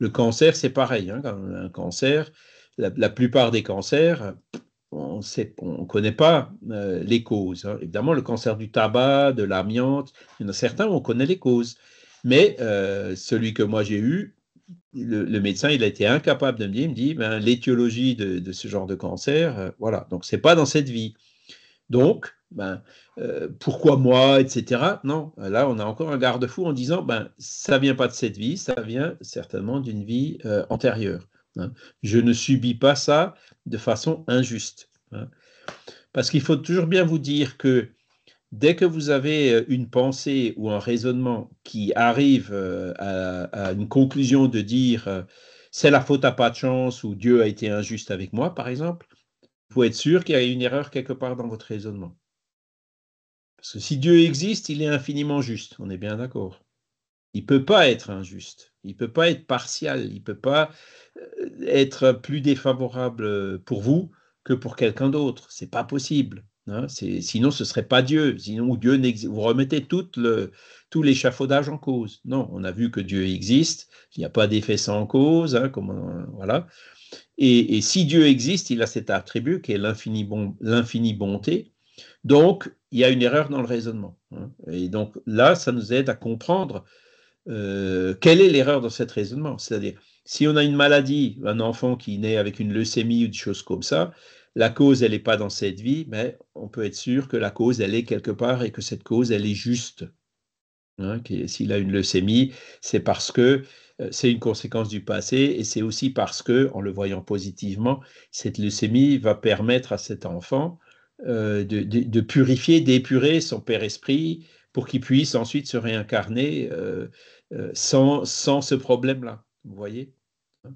Le cancer, c'est pareil. Hein, un cancer, la, plupart des cancers, on ne connaît pas euh, les causes. Hein. Évidemment, le cancer du tabac, de l'amiante, il y en a certains, on connaît les causes. Mais euh, celui que moi j'ai eu, le, médecin, il a été incapable de me dire, il me dit, ben, l'étiologie de, ce genre de cancer, euh, voilà, donc c'est pas dans cette vie. Donc, ben, euh, pourquoi moi, etc. Non, là, on a encore un garde-fou en disant, ben, ça vient pas de cette vie, ça vient certainement d'une vie euh, antérieure. Hein. Je ne subis pas ça de façon injuste. Hein. Parce qu'il faut toujours bien vous dire que dès que vous avez euh, une pensée ou un raisonnement qui arrive euh, à, une conclusion de dire euh, c'est la faute à pas de chance ou Dieu a été injuste avec moi, par exemple, vous pouvez être sûr qu'il y a une erreur quelque part dans votre raisonnement. Parce que si Dieu existe, il est infiniment juste, on est bien d'accord. Il ne peut pas être injuste, il ne peut pas être partial, il ne peut pas être plus défavorable pour vous que pour quelqu'un d'autre. C'est pas possible. Hein, sinon, ce ne serait pas Dieu. Sinon, Dieu vous remettez tout, le, tout l'échafaudage en cause. Non, on a vu que Dieu existe, il n'y a pas d'effet sans cause. Hein, comme voilà. Et, si Dieu existe, il a cet attribut qui est l'infini bonté. Donc, il y a une erreur dans le raisonnement. Hein. Et donc là, ça nous aide à comprendre euh, quelle est l'erreur dans ce raisonnement. C'est-à-dire, si on a une maladie, un enfant qui naît avec une leucémie ou des choses comme ça, la cause, elle n'est pas dans cette vie, mais on peut être sûr que la cause, elle est quelque part et que cette cause, elle est juste. Hein, s'il a une leucémie, c'est parce que euh, c'est une conséquence du passé et c'est aussi parce que, en le voyant positivement, cette leucémie va permettre à cet enfant euh, de, purifier, d'épurer son père esprit pour qu'il puisse ensuite se réincarner euh, sans, ce problème-là. Vous voyez hein.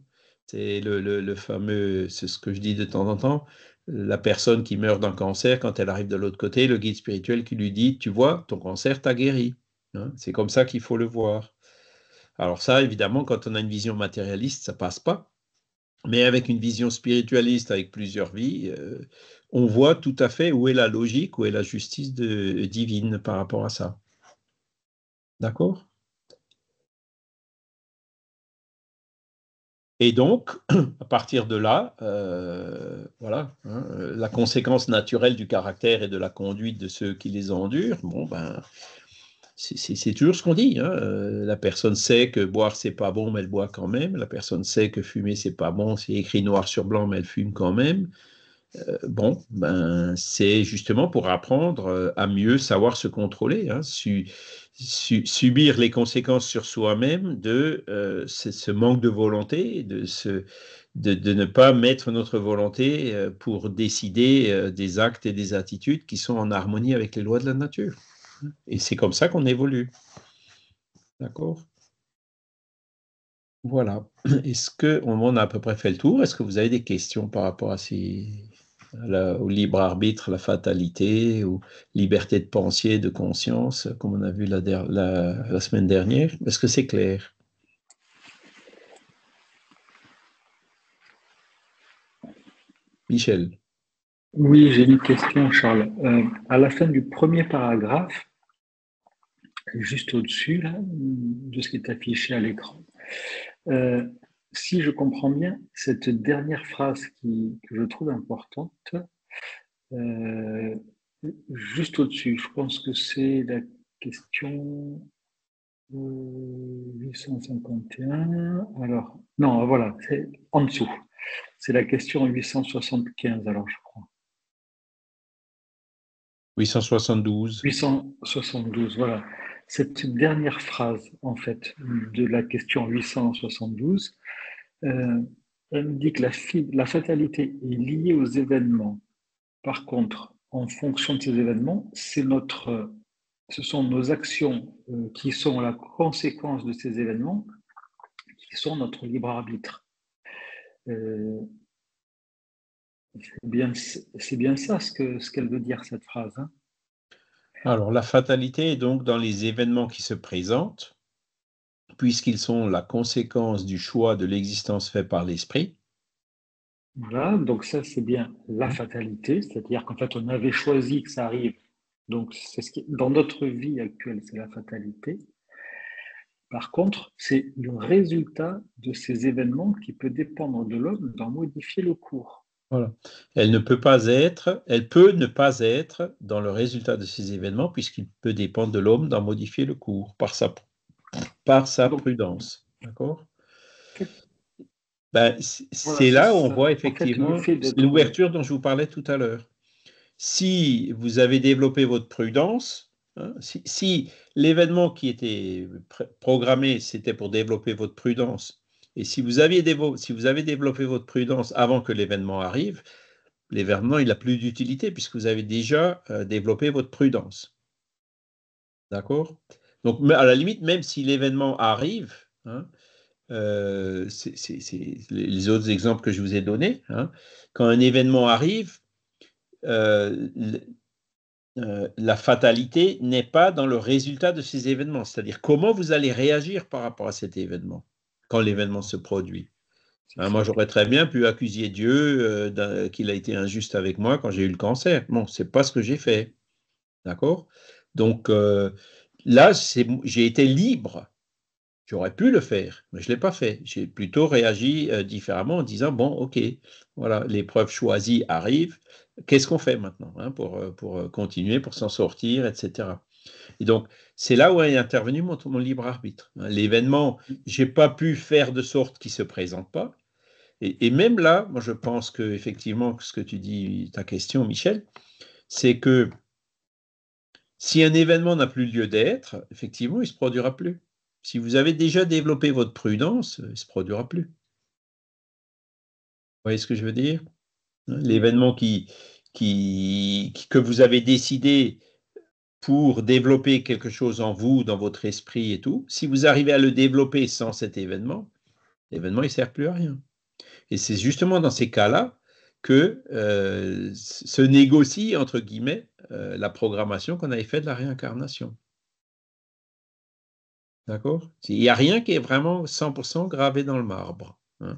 c'est le, le, fameux, c'est ce que je dis de temps en temps, la personne qui meurt d'un cancer, quand elle arrive de l'autre côté, le guide spirituel qui lui dit, tu vois, ton cancer t'a guéri. Hein. c'est comme ça qu'il faut le voir. Alors ça, évidemment, quand on a une vision matérialiste, ça passe pas. Mais avec une vision spiritualiste, avec plusieurs vies, euh, on voit tout à fait où est la logique, où est la justice divine par rapport à ça. D'accord Et donc, à partir de là, euh, voilà, hein, euh, la conséquence naturelle du caractère et de la conduite de ceux qui les endurent, bon ben, c'est toujours ce qu'on dit. Hein, euh, la personne sait que boire c'est pas bon, mais elle boit quand même. La personne sait que fumer c'est pas bon, c'est écrit noir sur blanc, mais elle fume quand même. bon, ben, c'est justement pour apprendre à mieux savoir se contrôler. Hein subir les conséquences sur soi-même de euh, ce, manque de volonté, de, ne pas mettre notre volonté euh, pour décider euh, des actes et des attitudes qui sont en harmonie avec les lois de la nature. Et c'est comme ça qu'on évolue. D'accord Voilà. Est-ce que on a à peu près fait le tour Est-ce que vous avez des questions par rapport à ces au libre arbitre, la fatalité, ou liberté de pensée, de conscience, comme on a vu la, semaine dernière. Est-ce que c'est clair Michel. Oui, j'ai une question, Charles. Euh, à la fin du premier paragraphe, juste au-dessus de ce qui est affiché à l'écran, euh, si je comprends bien, cette dernière phrase qui, que je trouve importante, euh, juste au-dessus, je pense que c'est la question 851. Euh, alors, non, voilà, c'est en dessous. C'est la question 875, alors je crois. 872. 872, voilà. Cette dernière phrase, en fait, de la question 872, euh, elle nous dit que la, fatalité est liée aux événements. Par contre, en fonction de ces événements, c'est notre, ce sont nos actions euh, qui sont la conséquence de ces événements, qui sont notre libre arbitre. Euh, c'est bien, ça ce qu'elle veut dire, cette phrase. Hein. Alors, la fatalité est donc dans les événements qui se présentent puisqu'ils sont la conséquence du choix de l'existence fait par l'esprit. Voilà, donc ça c'est bien la fatalité, c'est-à-dire qu'en fait on avait choisi que ça arrive. Donc c'est ce qui, dans notre vie actuelle, c'est la fatalité. Par contre, c'est le résultat de ces événements qui peut dépendre de l'homme d'en modifier le cours. Voilà. Elle ne peut pas être, elle peut ne pas être dans le résultat de ces événements puisqu'il peut dépendre de l'homme d'en modifier le cours par sa par sa prudence. D'accord ben, C'est là où on voit effectivement l'ouverture dont je vous parlais tout à l'heure. Si vous avez développé votre prudence, hein, si, l'événement qui était programmé, c'était pour développer votre prudence, et si vous, aviez avez développé votre prudence avant que l'événement arrive, l'événement, il n'a plus d'utilité puisque vous avez déjà euh, développé votre prudence. D'accord donc, à la limite, même si l'événement arrive, hein, euh, c'est les autres exemples que je vous ai donnés, hein, quand un événement arrive, euh, euh, la fatalité n'est pas dans le résultat de ces événements, c'est-à-dire comment vous allez réagir par rapport à cet événement quand l'événement se produit. Hein, moi, j'aurais très bien pu accuser Dieu qu'il a été injuste avec moi quand j'ai eu le cancer. ce n'est pas ce que j'ai fait. D'accord Donc, Là, j'ai été libre. J'aurais pu le faire, mais je ne l'ai pas fait. J'ai plutôt réagi euh, différemment en disant, bon, ok, voilà, l'épreuve choisie arrive, qu'est-ce qu'on fait maintenant hein, pour, euh, pour euh, continuer, pour s'en sortir, etc. Et donc, c'est là où est intervenu mon, mon libre arbitre. Hein. L'événement, je n'ai pas pu faire de sorte qu'il ne se présente pas. Et, même là, je pense que effectivement, ce que tu dis, ta question, Michel, c'est que si un événement n'a plus lieu d'être, effectivement, il ne se produira plus. Si vous avez déjà développé votre prudence, euh, il ne se produira plus. Vous voyez ce que je veux dire hein? L'événement qui, que vous avez décidé pour développer quelque chose en vous, dans votre esprit et tout, si vous arrivez à le développer sans cet événement, l'événement, il ne sert plus à rien. Et c'est justement dans ces cas-là que euh, se négocie, entre guillemets, euh, la programmation qu'on avait faite de la réincarnation. D'accord Il n'y a rien qui est vraiment 100% gravé dans le marbre. Hein.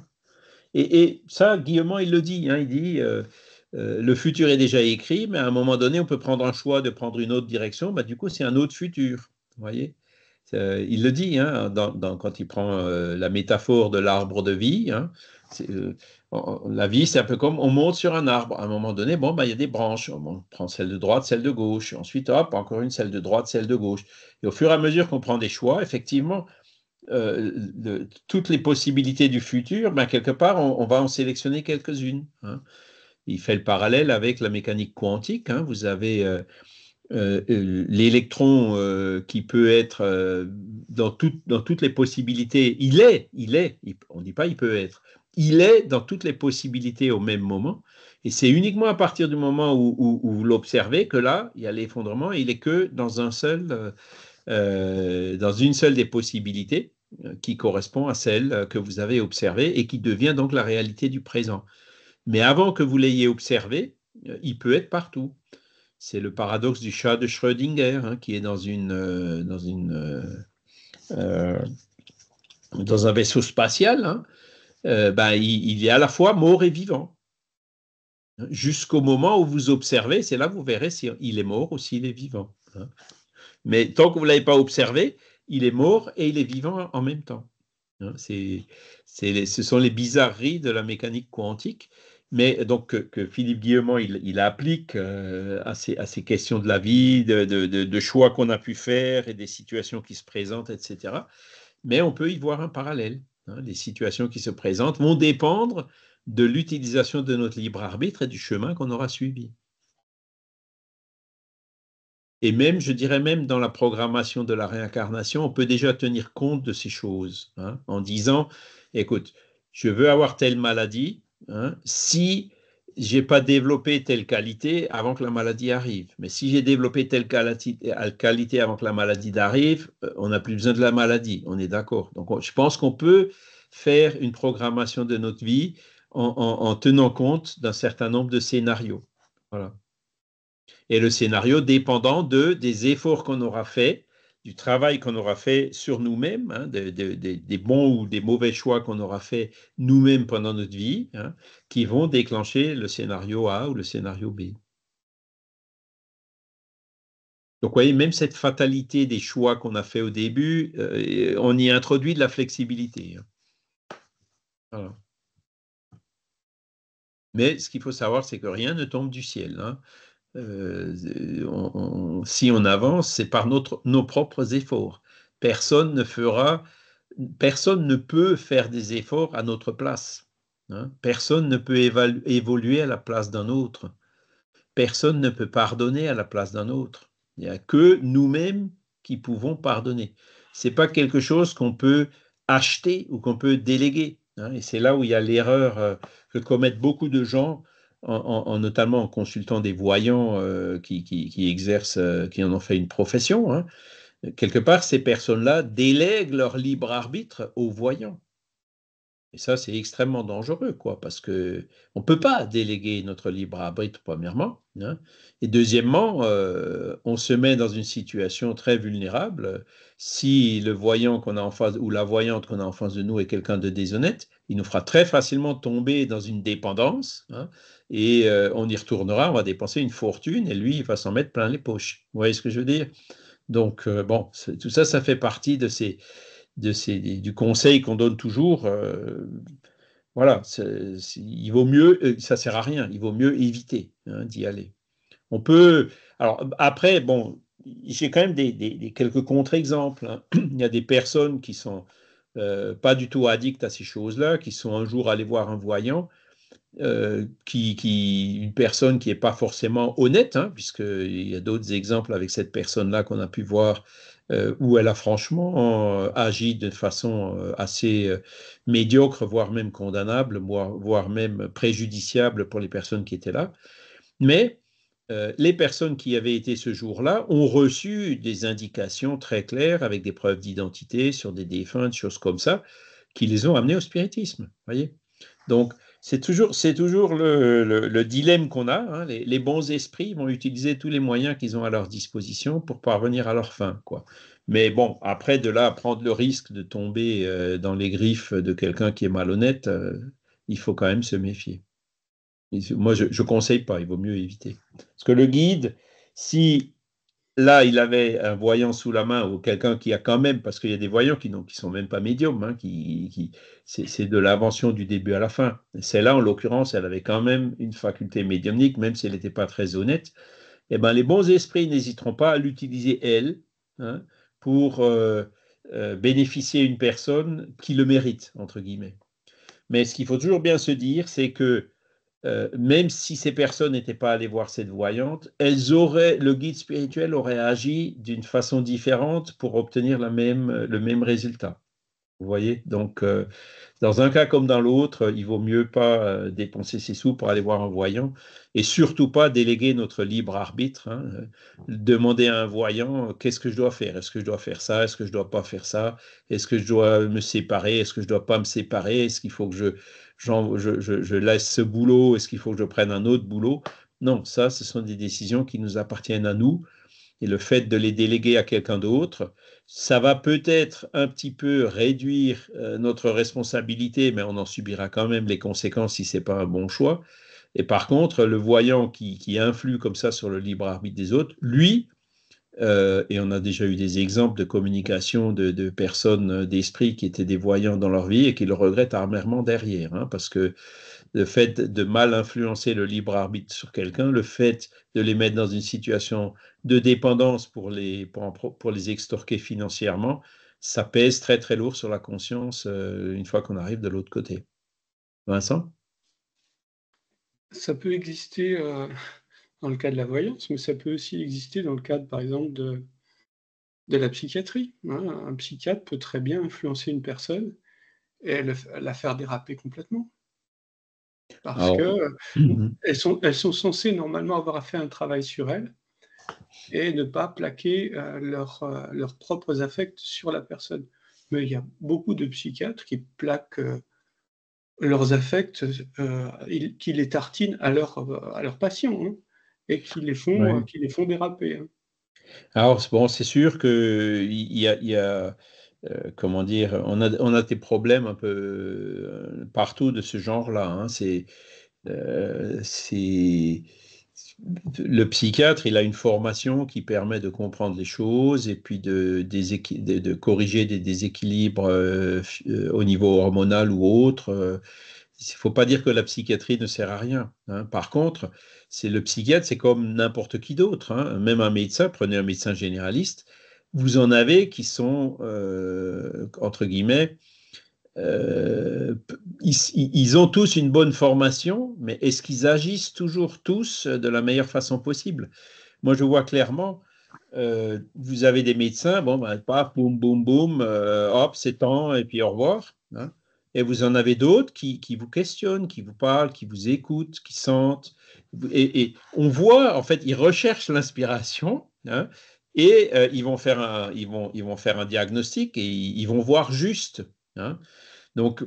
Et, ça, Guillaume, il le dit. Hein, il dit euh, le futur est déjà écrit, mais à un moment donné, on peut prendre un choix de prendre une autre direction. Bah, du coup, c'est un autre futur. Vous voyez il le dit hein, quand il prend la métaphore de l'arbre de vie. Hein, la vie, c'est un peu comme on monte sur un arbre. À un moment donné, bon, bah, il y a des branches. On prend celle de droite, celle de gauche. Ensuite, hop, encore une, celle de droite, celle de gauche. Et au fur et à mesure qu'on prend des choix, effectivement, euh, toutes les possibilités du futur, ben, quelque part, on, va en sélectionner quelques-unes. Hein. Il fait le parallèle avec la mécanique quantique. Hein. Vous avez euh, euh, l'électron qui peut être dans, toutes les possibilités, il est, il est, on ne dit pas il peut être, il est dans toutes les possibilités au même moment. Et c'est uniquement à partir du moment où, vous l'observez que là, il y a l'effondrement il est que dans, un seul, euh, euh, dans une seule des possibilités euh, qui correspond à celle que vous avez observée et qui devient donc la réalité du présent. Mais avant que vous l'ayez observé, il peut être partout. C'est le paradoxe du chat de Schrödinger hein, qui est dans dans un vaisseau spatial. Hein, euh, ben, il, est à la fois mort et vivant. Jusqu'au moment où vous observez, c'est là que vous verrez s'il est mort ou s'il est vivant. Hein. Mais tant que vous ne l'avez pas observé, il est mort et il est vivant en même temps. Hein. C'est, ce sont les bizarreries de la mécanique quantique. Mais donc que, Philippe Guillemont, il, applique euh, à, ces, questions de la vie, de, choix qu'on a pu faire et des situations qui se présentent, etc. Mais on peut y voir un parallèle. Hein, les situations qui se présentent vont dépendre de l'utilisation de notre libre arbitre et du chemin qu'on aura suivi. Et même, je dirais même dans la programmation de la réincarnation, on peut déjà tenir compte de ces choses hein, en disant, écoute, je veux avoir telle maladie, hein, si je n'ai pas développé telle qualité avant que la maladie arrive. Mais si j'ai développé telle euh, qualité avant que la maladie arrive, euh, on n'a plus besoin de la maladie. On est d'accord. Donc, je pense qu'on peut faire une programmation de notre vie en, tenant compte d'un certain nombre de scénarios. Voilà. Et le scénario dépendant de, des efforts qu'on aura faits du travail qu'on aura fait sur nous-mêmes, hein, des bons ou des mauvais choix qu'on aura fait nous-mêmes pendant notre vie, hein, qui vont déclencher le scénario A ou le scénario B. Donc, vous voyez, même cette fatalité des choix qu'on a fait au début, euh, on y introduit de la flexibilité. Hein. Mais ce qu'il faut savoir, c'est que rien ne tombe du ciel. Euh, si on avance, c'est par notre, nos propres efforts. Personne ne fera, personne ne peut faire des efforts à notre place. Hein. Personne ne peut évoluer à la place d'un autre. Personne ne peut pardonner à la place d'un autre. Il n'y a que nous-mêmes qui pouvons pardonner. C'est pas quelque chose qu'on peut acheter ou qu'on peut déléguer. Hein. Et c'est là où il y a l'erreur euh, que commettent beaucoup de gens en, notamment en consultant des voyants euh, qui, exercent, euh, qui en ont fait une profession, hein. quelque part, ces personnes-là délèguent leur libre arbitre aux voyants. Et ça, c'est extrêmement dangereux, quoi, parce que ne peut pas déléguer notre libre arbitre, premièrement. Hein. et deuxièmement, euh, on se met dans une situation très vulnérable si le voyant qu'on a en face ou la voyante qu'on a en face de nous est quelqu'un de déshonnête, il nous fera très facilement tomber dans une dépendance hein, et euh, on y retournera, on va dépenser une fortune et lui, il va s'en mettre plein les poches. Vous voyez ce que je veux dire Donc, euh, bon, tout ça, ça fait partie de ces, de ces, du conseil qu'on donne toujours. Euh, voilà, il vaut mieux, ça sert à rien, il vaut mieux éviter hein, d'y aller. On peut, alors après, bon, j'ai quand même des, quelques contre-exemples. Hein. Il y a des personnes qui sont euh, pas du tout addicts à ces choses-là, qui sont un jour allés voir un voyant, euh, qui, une personne qui n'est pas forcément honnête, hein, puisqu'il y a d'autres exemples avec cette personne-là qu'on a pu voir euh, où elle a franchement agi de façon assez médiocre, voire même condamnable, voire, même préjudiciable pour les personnes qui étaient là. Mais euh, les personnes qui avaient été ce jour-là ont reçu des indications très claires avec des preuves d'identité sur des défunts, des choses comme ça, qui les ont amenés au spiritisme. Voyez Donc, c'est toujours, c'est toujours le, dilemme qu'on a. Hein. Les, bons esprits vont utiliser tous les moyens qu'ils ont à leur disposition pour parvenir à leur fin. Quoi. Mais bon, après, de là prendre le risque de tomber euh, dans les griffes de quelqu'un qui est malhonnête, euh, il faut quand même se méfier. Moi, je ne conseille pas, il vaut mieux éviter. Parce que le guide, si là, il avait un voyant sous la main ou quelqu'un qui a quand même, parce qu'il y a des voyants qui ne sont même pas médiums, hein, qui, c'est de l'invention du début à la fin. Celle-là, en l'occurrence, elle avait quand même une faculté médiumnique, même si elle n'était pas très honnête. et eh ben, les bons esprits n'hésiteront pas à l'utiliser, elle, hein, pour euh, euh, bénéficier une personne qui le mérite, entre guillemets. Mais ce qu'il faut toujours bien se dire, c'est que euh, même si ces personnes n'étaient pas allées voir cette voyante, elles auraient, le guide spirituel aurait agi d'une façon différente pour obtenir la même, le même résultat. Vous voyez Donc, euh, dans un cas comme dans l'autre, il vaut mieux pas euh, dépenser ses sous pour aller voir un voyant et surtout pas déléguer notre libre arbitre. Hein. Demander à un voyant qu'est-ce que je dois faire Est-ce que je dois faire ça Est-ce que je dois pas faire ça Est-ce que je dois me séparer Est-ce que je dois pas me séparer Est-ce qu'il faut que je je, laisse ce boulot, est-ce qu'il faut que je prenne un autre boulot Non, ça, ce sont des décisions qui nous appartiennent à nous. Et le fait de les déléguer à quelqu'un d'autre, ça va peut-être un petit peu réduire euh, notre responsabilité, mais on en subira quand même les conséquences si ce n'est pas un bon choix. Et par contre, le voyant qui influe comme ça sur le libre arbitre des autres, lui, euh, et on a déjà eu des exemples de communication de, personnes euh, d'esprit qui étaient des voyants dans leur vie et qui le regrettent amèrement derrière, hein, parce que le fait de mal influencer le libre arbitre sur quelqu'un, le fait de les mettre dans une situation de dépendance pour les, pour, les extorquer financièrement, ça pèse très très lourd sur la conscience euh, une fois qu'on arrive de l'autre côté. Vincent Ça peut exister dans le cas de la voyance, mais ça peut aussi exister dans le cadre, par exemple, de, la psychiatrie. Hein. Un psychiatre peut très bien influencer une personne et la faire déraper complètement. Parce qu'elles que mm-hmm. sont, censées normalement avoir fait un travail sur elles et ne pas plaquer euh, euh, leurs propres affects sur la personne. Mais il y a beaucoup de psychiatres qui plaquent euh, leurs affects, qui les tartinent à leurs leur patients. Hein et qui les font, hein, qui les font déraper. Hein. Alors, bon, c'est sûr qu'il y a, euh, comment dire, on a, on a des problèmes un peu euh, partout de ce genre-là. Hein. C'est. Euh, c'est le psychiatre, il a une formation qui permet de comprendre les choses et puis de, de corriger des déséquilibres au niveau hormonal ou autre. Il ne faut pas dire que la psychiatrie ne sert à rien. Hein. Par contre, c'est le psychiatre, c'est comme n'importe qui d'autre. Hein. Même un médecin, prenez un médecin généraliste, vous en avez qui sont, euh, entre guillemets, euh, ils, ont tous une bonne formation, mais est-ce qu'ils agissent toujours tous de la meilleure façon possible Moi, je vois clairement, euh, vous avez des médecins, bon, bah, paf, boum, boum, boum, hop, c'est temps, et puis au revoir. Hein et vous en avez d'autres qui, qui, vous questionnent, qui vous parlent, qui vous écoutent, qui sentent. Et, on voit, en fait, ils recherchent l'inspiration hein, et euh, ils, vont faire un, ils, vont, ils vont faire un diagnostic et ils, vont voir juste. Hein. Donc,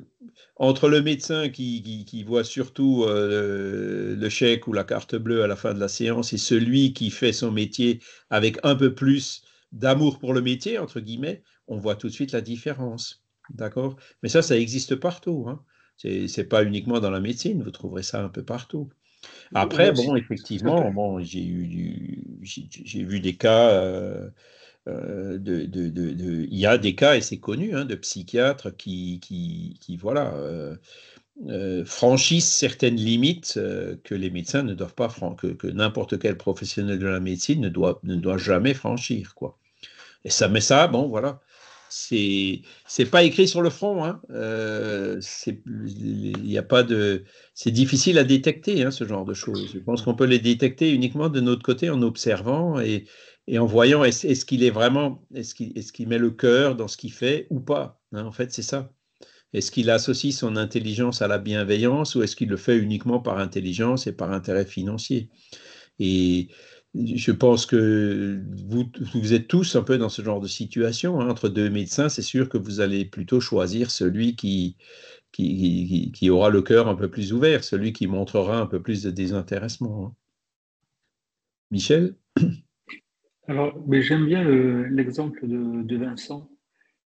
entre le médecin qui, qui, voit surtout euh, le chèque ou la carte bleue à la fin de la séance et celui qui fait son métier avec un peu plus d'amour pour le métier, entre guillemets, on voit tout de suite la différence. D'accord Mais ça, ça existe partout. Hein. c'est Ce n'est pas uniquement dans la médecine, vous trouverez ça un peu partout. Après, bon, effectivement, j'ai vu des cas. Euh, euh, il y a des cas et c'est connu hein, de psychiatres qui, voilà, euh, franchissent certaines limites que les médecins ne doivent pas que, que n'importe quel professionnel de la médecine ne doit, jamais franchir quoi. Et ça, mais ça, bon, voilà, c'est c'est pas écrit sur le front. Hein. Euh, c'est il a pas de c'est difficile à détecter hein, ce genre de choses. Je pense qu'on peut les détecter uniquement de notre côté en observant et, et en voyant est-ce qu'il est vraiment est-ce est qu'il met le cœur dans ce qu'il fait ou pas. Hein, en fait, c'est ça. Est-ce qu'il associe son intelligence à la bienveillance ou est-ce qu'il le fait uniquement par intelligence et par intérêt financier Et je pense que vous, êtes tous un peu dans ce genre de situation. Hein. Entre deux médecins, c'est sûr que vous allez plutôt choisir celui qui, qui, aura le cœur un peu plus ouvert, celui qui montrera un peu plus de désintéressement. Hein. Michel Alors, j'aime bien l'exemple de, Vincent.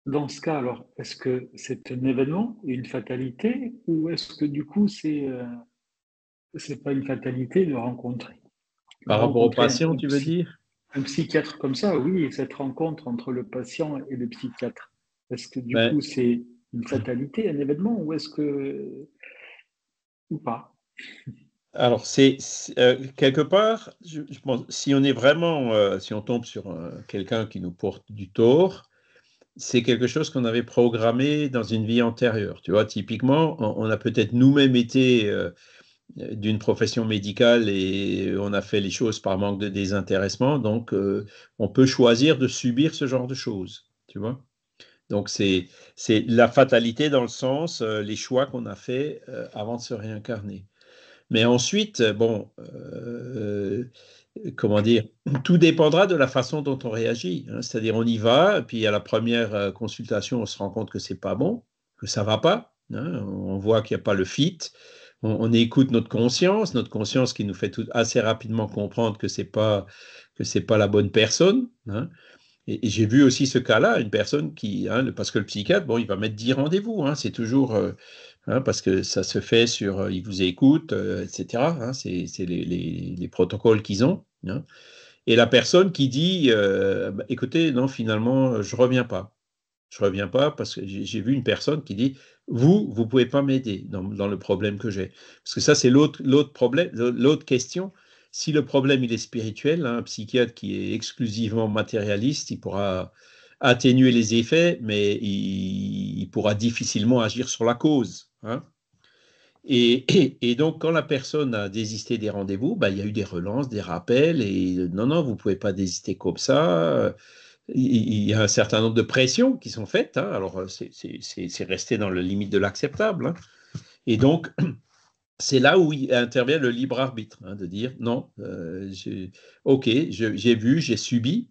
Dans ce cas, alors, est-ce que c'est un événement, une fatalité, ou est-ce que du coup, c'est n'est euh, pas une fatalité de rencontrer par rapport au patient, tu veux dire Un psychiatre comme ça, oui, cette rencontre entre le patient et le psychiatre. Est-ce que du coup, c'est une fatalité, un événement, ou est-ce que. ou pas Alors, c'est euh, quelque part, je, pense, si on est vraiment, euh, si on tombe sur euh, quelqu'un qui nous porte du tort, c'est quelque chose qu'on avait programmé dans une vie antérieure. Tu vois, typiquement, on a peut-être nous-mêmes été d'une profession médicale et on a fait les choses par manque de désintéressement. Donc, euh, on peut choisir de subir ce genre de choses, tu vois. Donc, c'est la fatalité dans le sens, euh, les choix qu'on a fait euh, avant de se réincarner. Mais ensuite, bon, comment dire, tout dépendra de la façon dont on réagit. Hein. C'est-à-dire, on y va, puis à la première consultation, on se rend compte que c'est pas bon, que ça va pas. Hein. On voit qu'il n'y a pas le fit on, écoute notre conscience, notre conscience qui nous fait assez rapidement comprendre que c'est pas que c'est pas la bonne personne. Hein. Et, j'ai vu aussi ce cas-là, une personne qui, hein, parce que le psychiatre, bon, il va mettre 10 rendez-vous, hein, c'est toujours, euh, hein, parce que ça se fait sur, euh, il vous écoute, euh, etc. c'est les, protocoles qu'ils ont. Et la personne qui dit, bah, écoutez, non, finalement, je reviens pas je ne reviens pas parce que j'ai vu une personne qui dit vous vous pouvez pas m'aider dans, le problème que j'ai parce que ça c'est l'autre problème l'autre question si le problème il est spirituel hein, un psychiatre qui est exclusivement matérialiste il pourra atténuer les effets mais il, pourra difficilement agir sur la cause hein. et, donc, quand la personne a désisté des rendez-vous, bah, il y a eu des relances, des rappels, et non, non, vous ne pouvez pas désister comme ça il y a un certain nombre de pressions qui sont faites. Hein. Alors, euh, c'est resté dans la limite de l'acceptable. Hein. Et donc, c'est là où intervient le libre arbitre, hein, de dire non, euh, ok, j'ai vu, j'ai subi,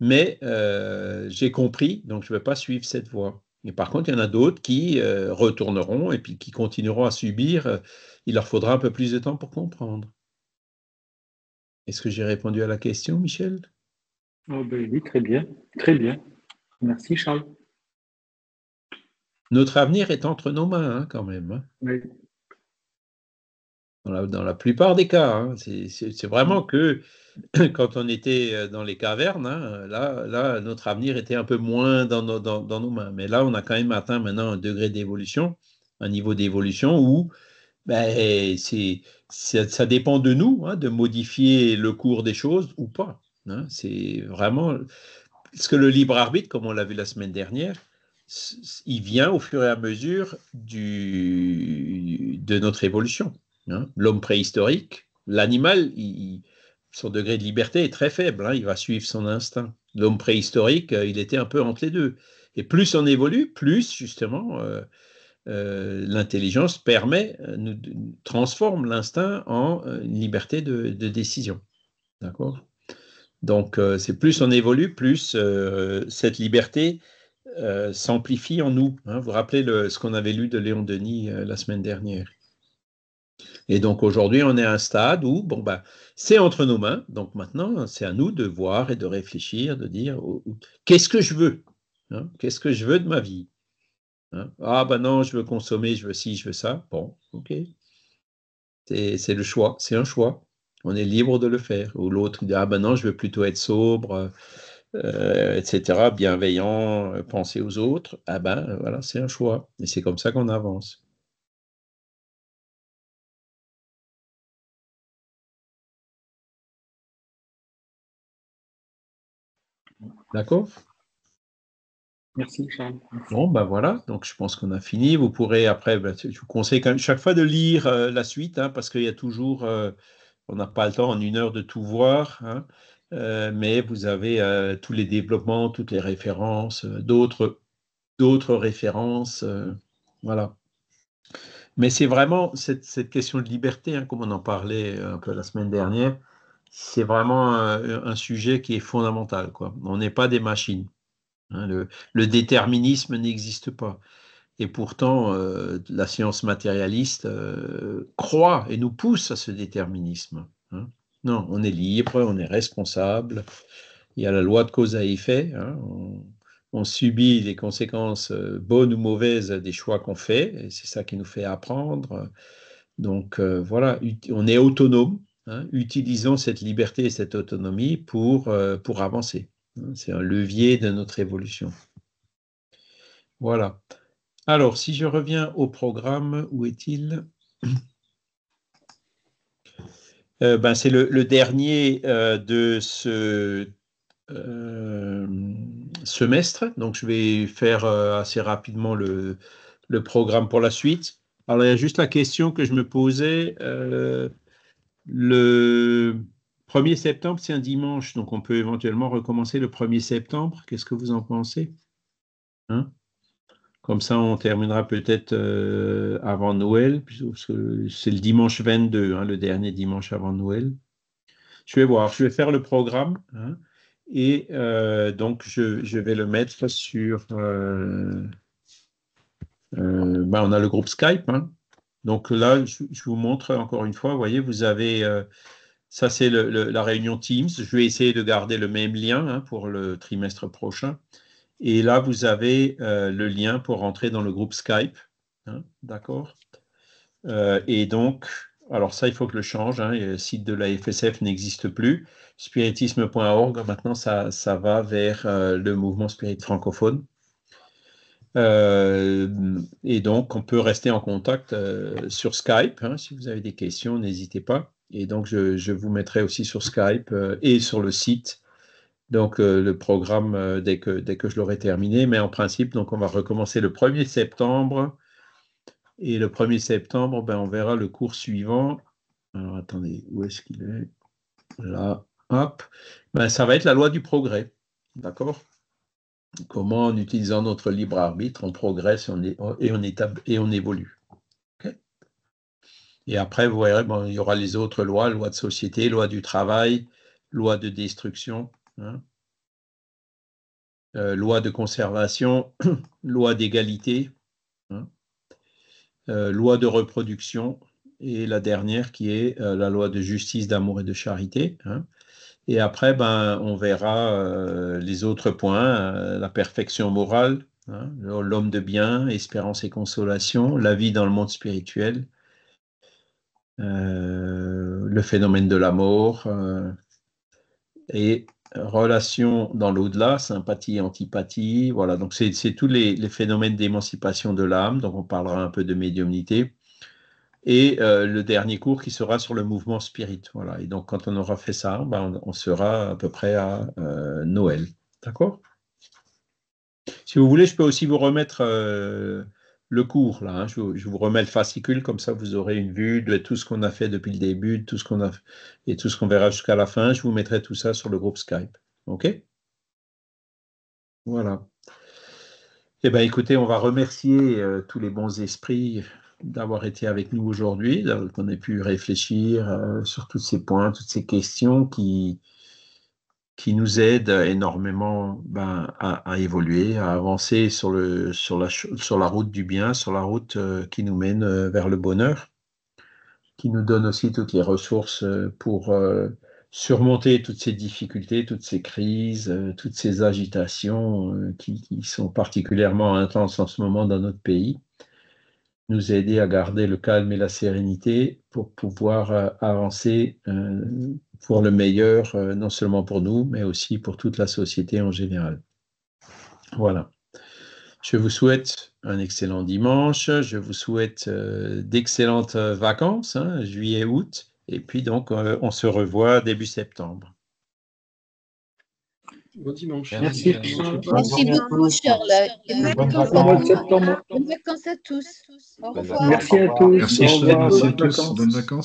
mais euh, j'ai compris, donc je ne vais pas suivre cette voie. Et par contre, il y en a d'autres qui retourneront et puis qui continueront à subir. il leur faudra un peu plus de temps pour comprendre. Est-ce que j'ai répondu à la question, Michel Oh, ben oui, très bien, très bien. Merci Charles. Notre avenir est entre nos mains hein, quand même. Hein. Dans la, plupart des cas. Hein. C'est vraiment que quand on était euh, dans les cavernes, là, notre avenir était un peu moins dans nos, mains. Mais là, on a quand même atteint maintenant un degré d'évolution, un niveau d'évolution où ben, ça, dépend de nous de modifier le cours des choses ou pas. Hein, c'est vraiment parce que le libre arbitre, comme on l'a vu la semaine dernière, il vient au fur et à mesure de notre évolution. Hein. L'homme préhistorique, l'animal, son degré de liberté est très faible, hein, il va suivre son instinct. L'homme préhistorique, euh, il était un peu entre les deux. Et plus on évolue, plus justement euh, euh, l'intelligence permet, transforme l'instinct en liberté de décision. D'accord donc, euh, c'est plus on évolue, plus euh, cette liberté euh, s'amplifie en nous. Vous hein. vous rappelez ce qu'on avait lu de Léon Denis la semaine dernière. Et donc, aujourd'hui, on est à un stade où, bon, bah, c'est entre nos mains. Donc, maintenant, c'est à nous de voir et de réfléchir, de dire qu'est-ce que je veux hein? Qu'est-ce que je veux de ma vie hein? Ah, ben non, je veux consommer, je veux ci, je veux ça. Bon, ok. C'est le choix, c'est un choix on est libre de le faire. Ou l'autre, dit Ah ben non, je veux plutôt être sobre, euh, etc., bienveillant, euh, penser aux autres. Ah ben voilà, c'est un choix. Et c'est comme ça qu'on avance. D'accord Merci Charles. Bon, ben voilà, donc je pense qu'on a fini. Vous pourrez après, ben, je vous conseille quand même chaque fois de lire euh, la suite, hein, parce qu'il y a toujours on n'a pas le temps en une heure de tout voir, hein. euh, mais vous avez euh, tous les développements, toutes les références, euh, d'autres, références, voilà. Mais c'est vraiment cette, question de liberté, hein, comme on en parlait un peu la semaine dernière, c'est vraiment un, sujet qui est fondamental. On n'est pas des machines. Hein. le, déterminisme n'existe pas. Et pourtant, euh, la science matérialiste euh, croit et nous pousse à ce déterminisme. Hein. Non, on est libre, on est responsable. Il y a la loi de cause à effet. Hein. On, subit les conséquences euh, bonnes ou mauvaises des choix qu'on fait. Et c'est ça qui nous fait apprendre. Donc voilà, on est autonome. Hein, utilisons cette liberté et cette autonomie pour, pour avancer. C'est un levier de notre évolution. Voilà. Alors, si je reviens au programme, où est-il euh, ben, C'est le, dernier euh, de ce euh, semestre. Donc, je vais faire assez rapidement le, programme pour la suite. Alors, il y a juste la question que je me posais. le 1er septembre, c'est un dimanche, donc on peut éventuellement recommencer le 1er septembre. Qu'est-ce que vous en pensez hein comme ça, on terminera peut-être euh, avant Noël, puisque c'est le dimanche 22, hein, le dernier dimanche avant Noël. Je vais voir, je vais faire le programme. Hein, et euh, donc, je, vais le mettre sur... Euh, bah, on a le groupe Skype. Hein. donc là, je, je, vous montre encore une fois, vous voyez, vous avez... ça, c'est la réunion Teams. Je vais essayer de garder le même lien pour le trimestre prochain. Et là, vous avez euh, le lien pour rentrer dans le groupe Skype. Hein, d'accord euh, Et donc, alors ça, il faut que je le change. Hein, le site de la FSF n'existe plus. Spiritisme.org, maintenant, ça, va vers euh, le mouvement spirit francophone. et donc, on peut rester en contact sur Skype. Hein, si vous avez des questions, n'hésitez pas. Et donc, je, vous mettrai aussi sur Skype et sur le site donc euh, le programme euh, dès, que, je l'aurai terminé. Mais en principe, donc on va recommencer le 1er septembre. Et le 1er septembre, ben, on verra le cours suivant. Alors attendez, où est-ce qu'il est, Là, hop. Ben, ça va être la loi du progrès. D'accord Comment, en utilisant notre libre arbitre, on progresse et on, et on, évolue. et après, vous verrez, il y aura les autres lois, loi de société, loi du travail, loi de destruction, Hein. Euh, loi de conservation, loi d'égalité, hein. euh, loi de reproduction et la dernière qui est euh, la loi de justice, d'amour et de charité. Hein. Et après, ben, on verra les autres points, la perfection morale, l'homme de bien, espérance et consolation, la vie dans le monde spirituel, le phénomène de la mort et relations dans l'au-delà, sympathie, antipathie, voilà. Donc c'est tous les, phénomènes d'émancipation de l'âme. Donc on parlera un peu de médiumnité. Et euh, le dernier cours qui sera sur le mouvement spirit. Voilà. Et donc quand on aura fait ça, ben, on, sera à peu près à euh, Noël. D'accord Si vous voulez, je peux aussi vous remettre euh, le cours. Là, hein. je, vous remets le fascicule, comme ça vous aurez une vue de tout ce qu'on a fait depuis le début, tout ce qu'on a et tout ce qu'on verra jusqu'à la fin. Je vous mettrai tout ça sur le groupe Skype. OK Voilà. Eh bien, écoutez, on va remercier euh, tous les bons esprits d'avoir été avec nous aujourd'hui, qu'on ait pu réfléchir euh, sur tous ces points, toutes ces questions qui, qui nous aide énormément ben, à, évoluer, à avancer sur, le, sur, la, sur la route du bien, sur la route euh, qui nous mène euh, vers le bonheur, qui nous donne aussi toutes les ressources euh, pour surmonter toutes ces difficultés, toutes ces crises, toutes ces agitations qui, qui, sont particulièrement intenses en ce moment dans notre pays, nous aider à garder le calme et la sérénité pour pouvoir avancer pour le meilleur, euh, non seulement pour nous, mais aussi pour toute la société en général. Voilà. Je vous souhaite un excellent dimanche. Je vous souhaite euh, d'excellentes euh, vacances, hein, juillet, août. Et puis donc, on se revoit début septembre. Bon dimanche. Merci, Merci. beaucoup, Charles. bonne vacances à tous. Au revoir. Merci à tous. Merci à tous. Bonnes vacances.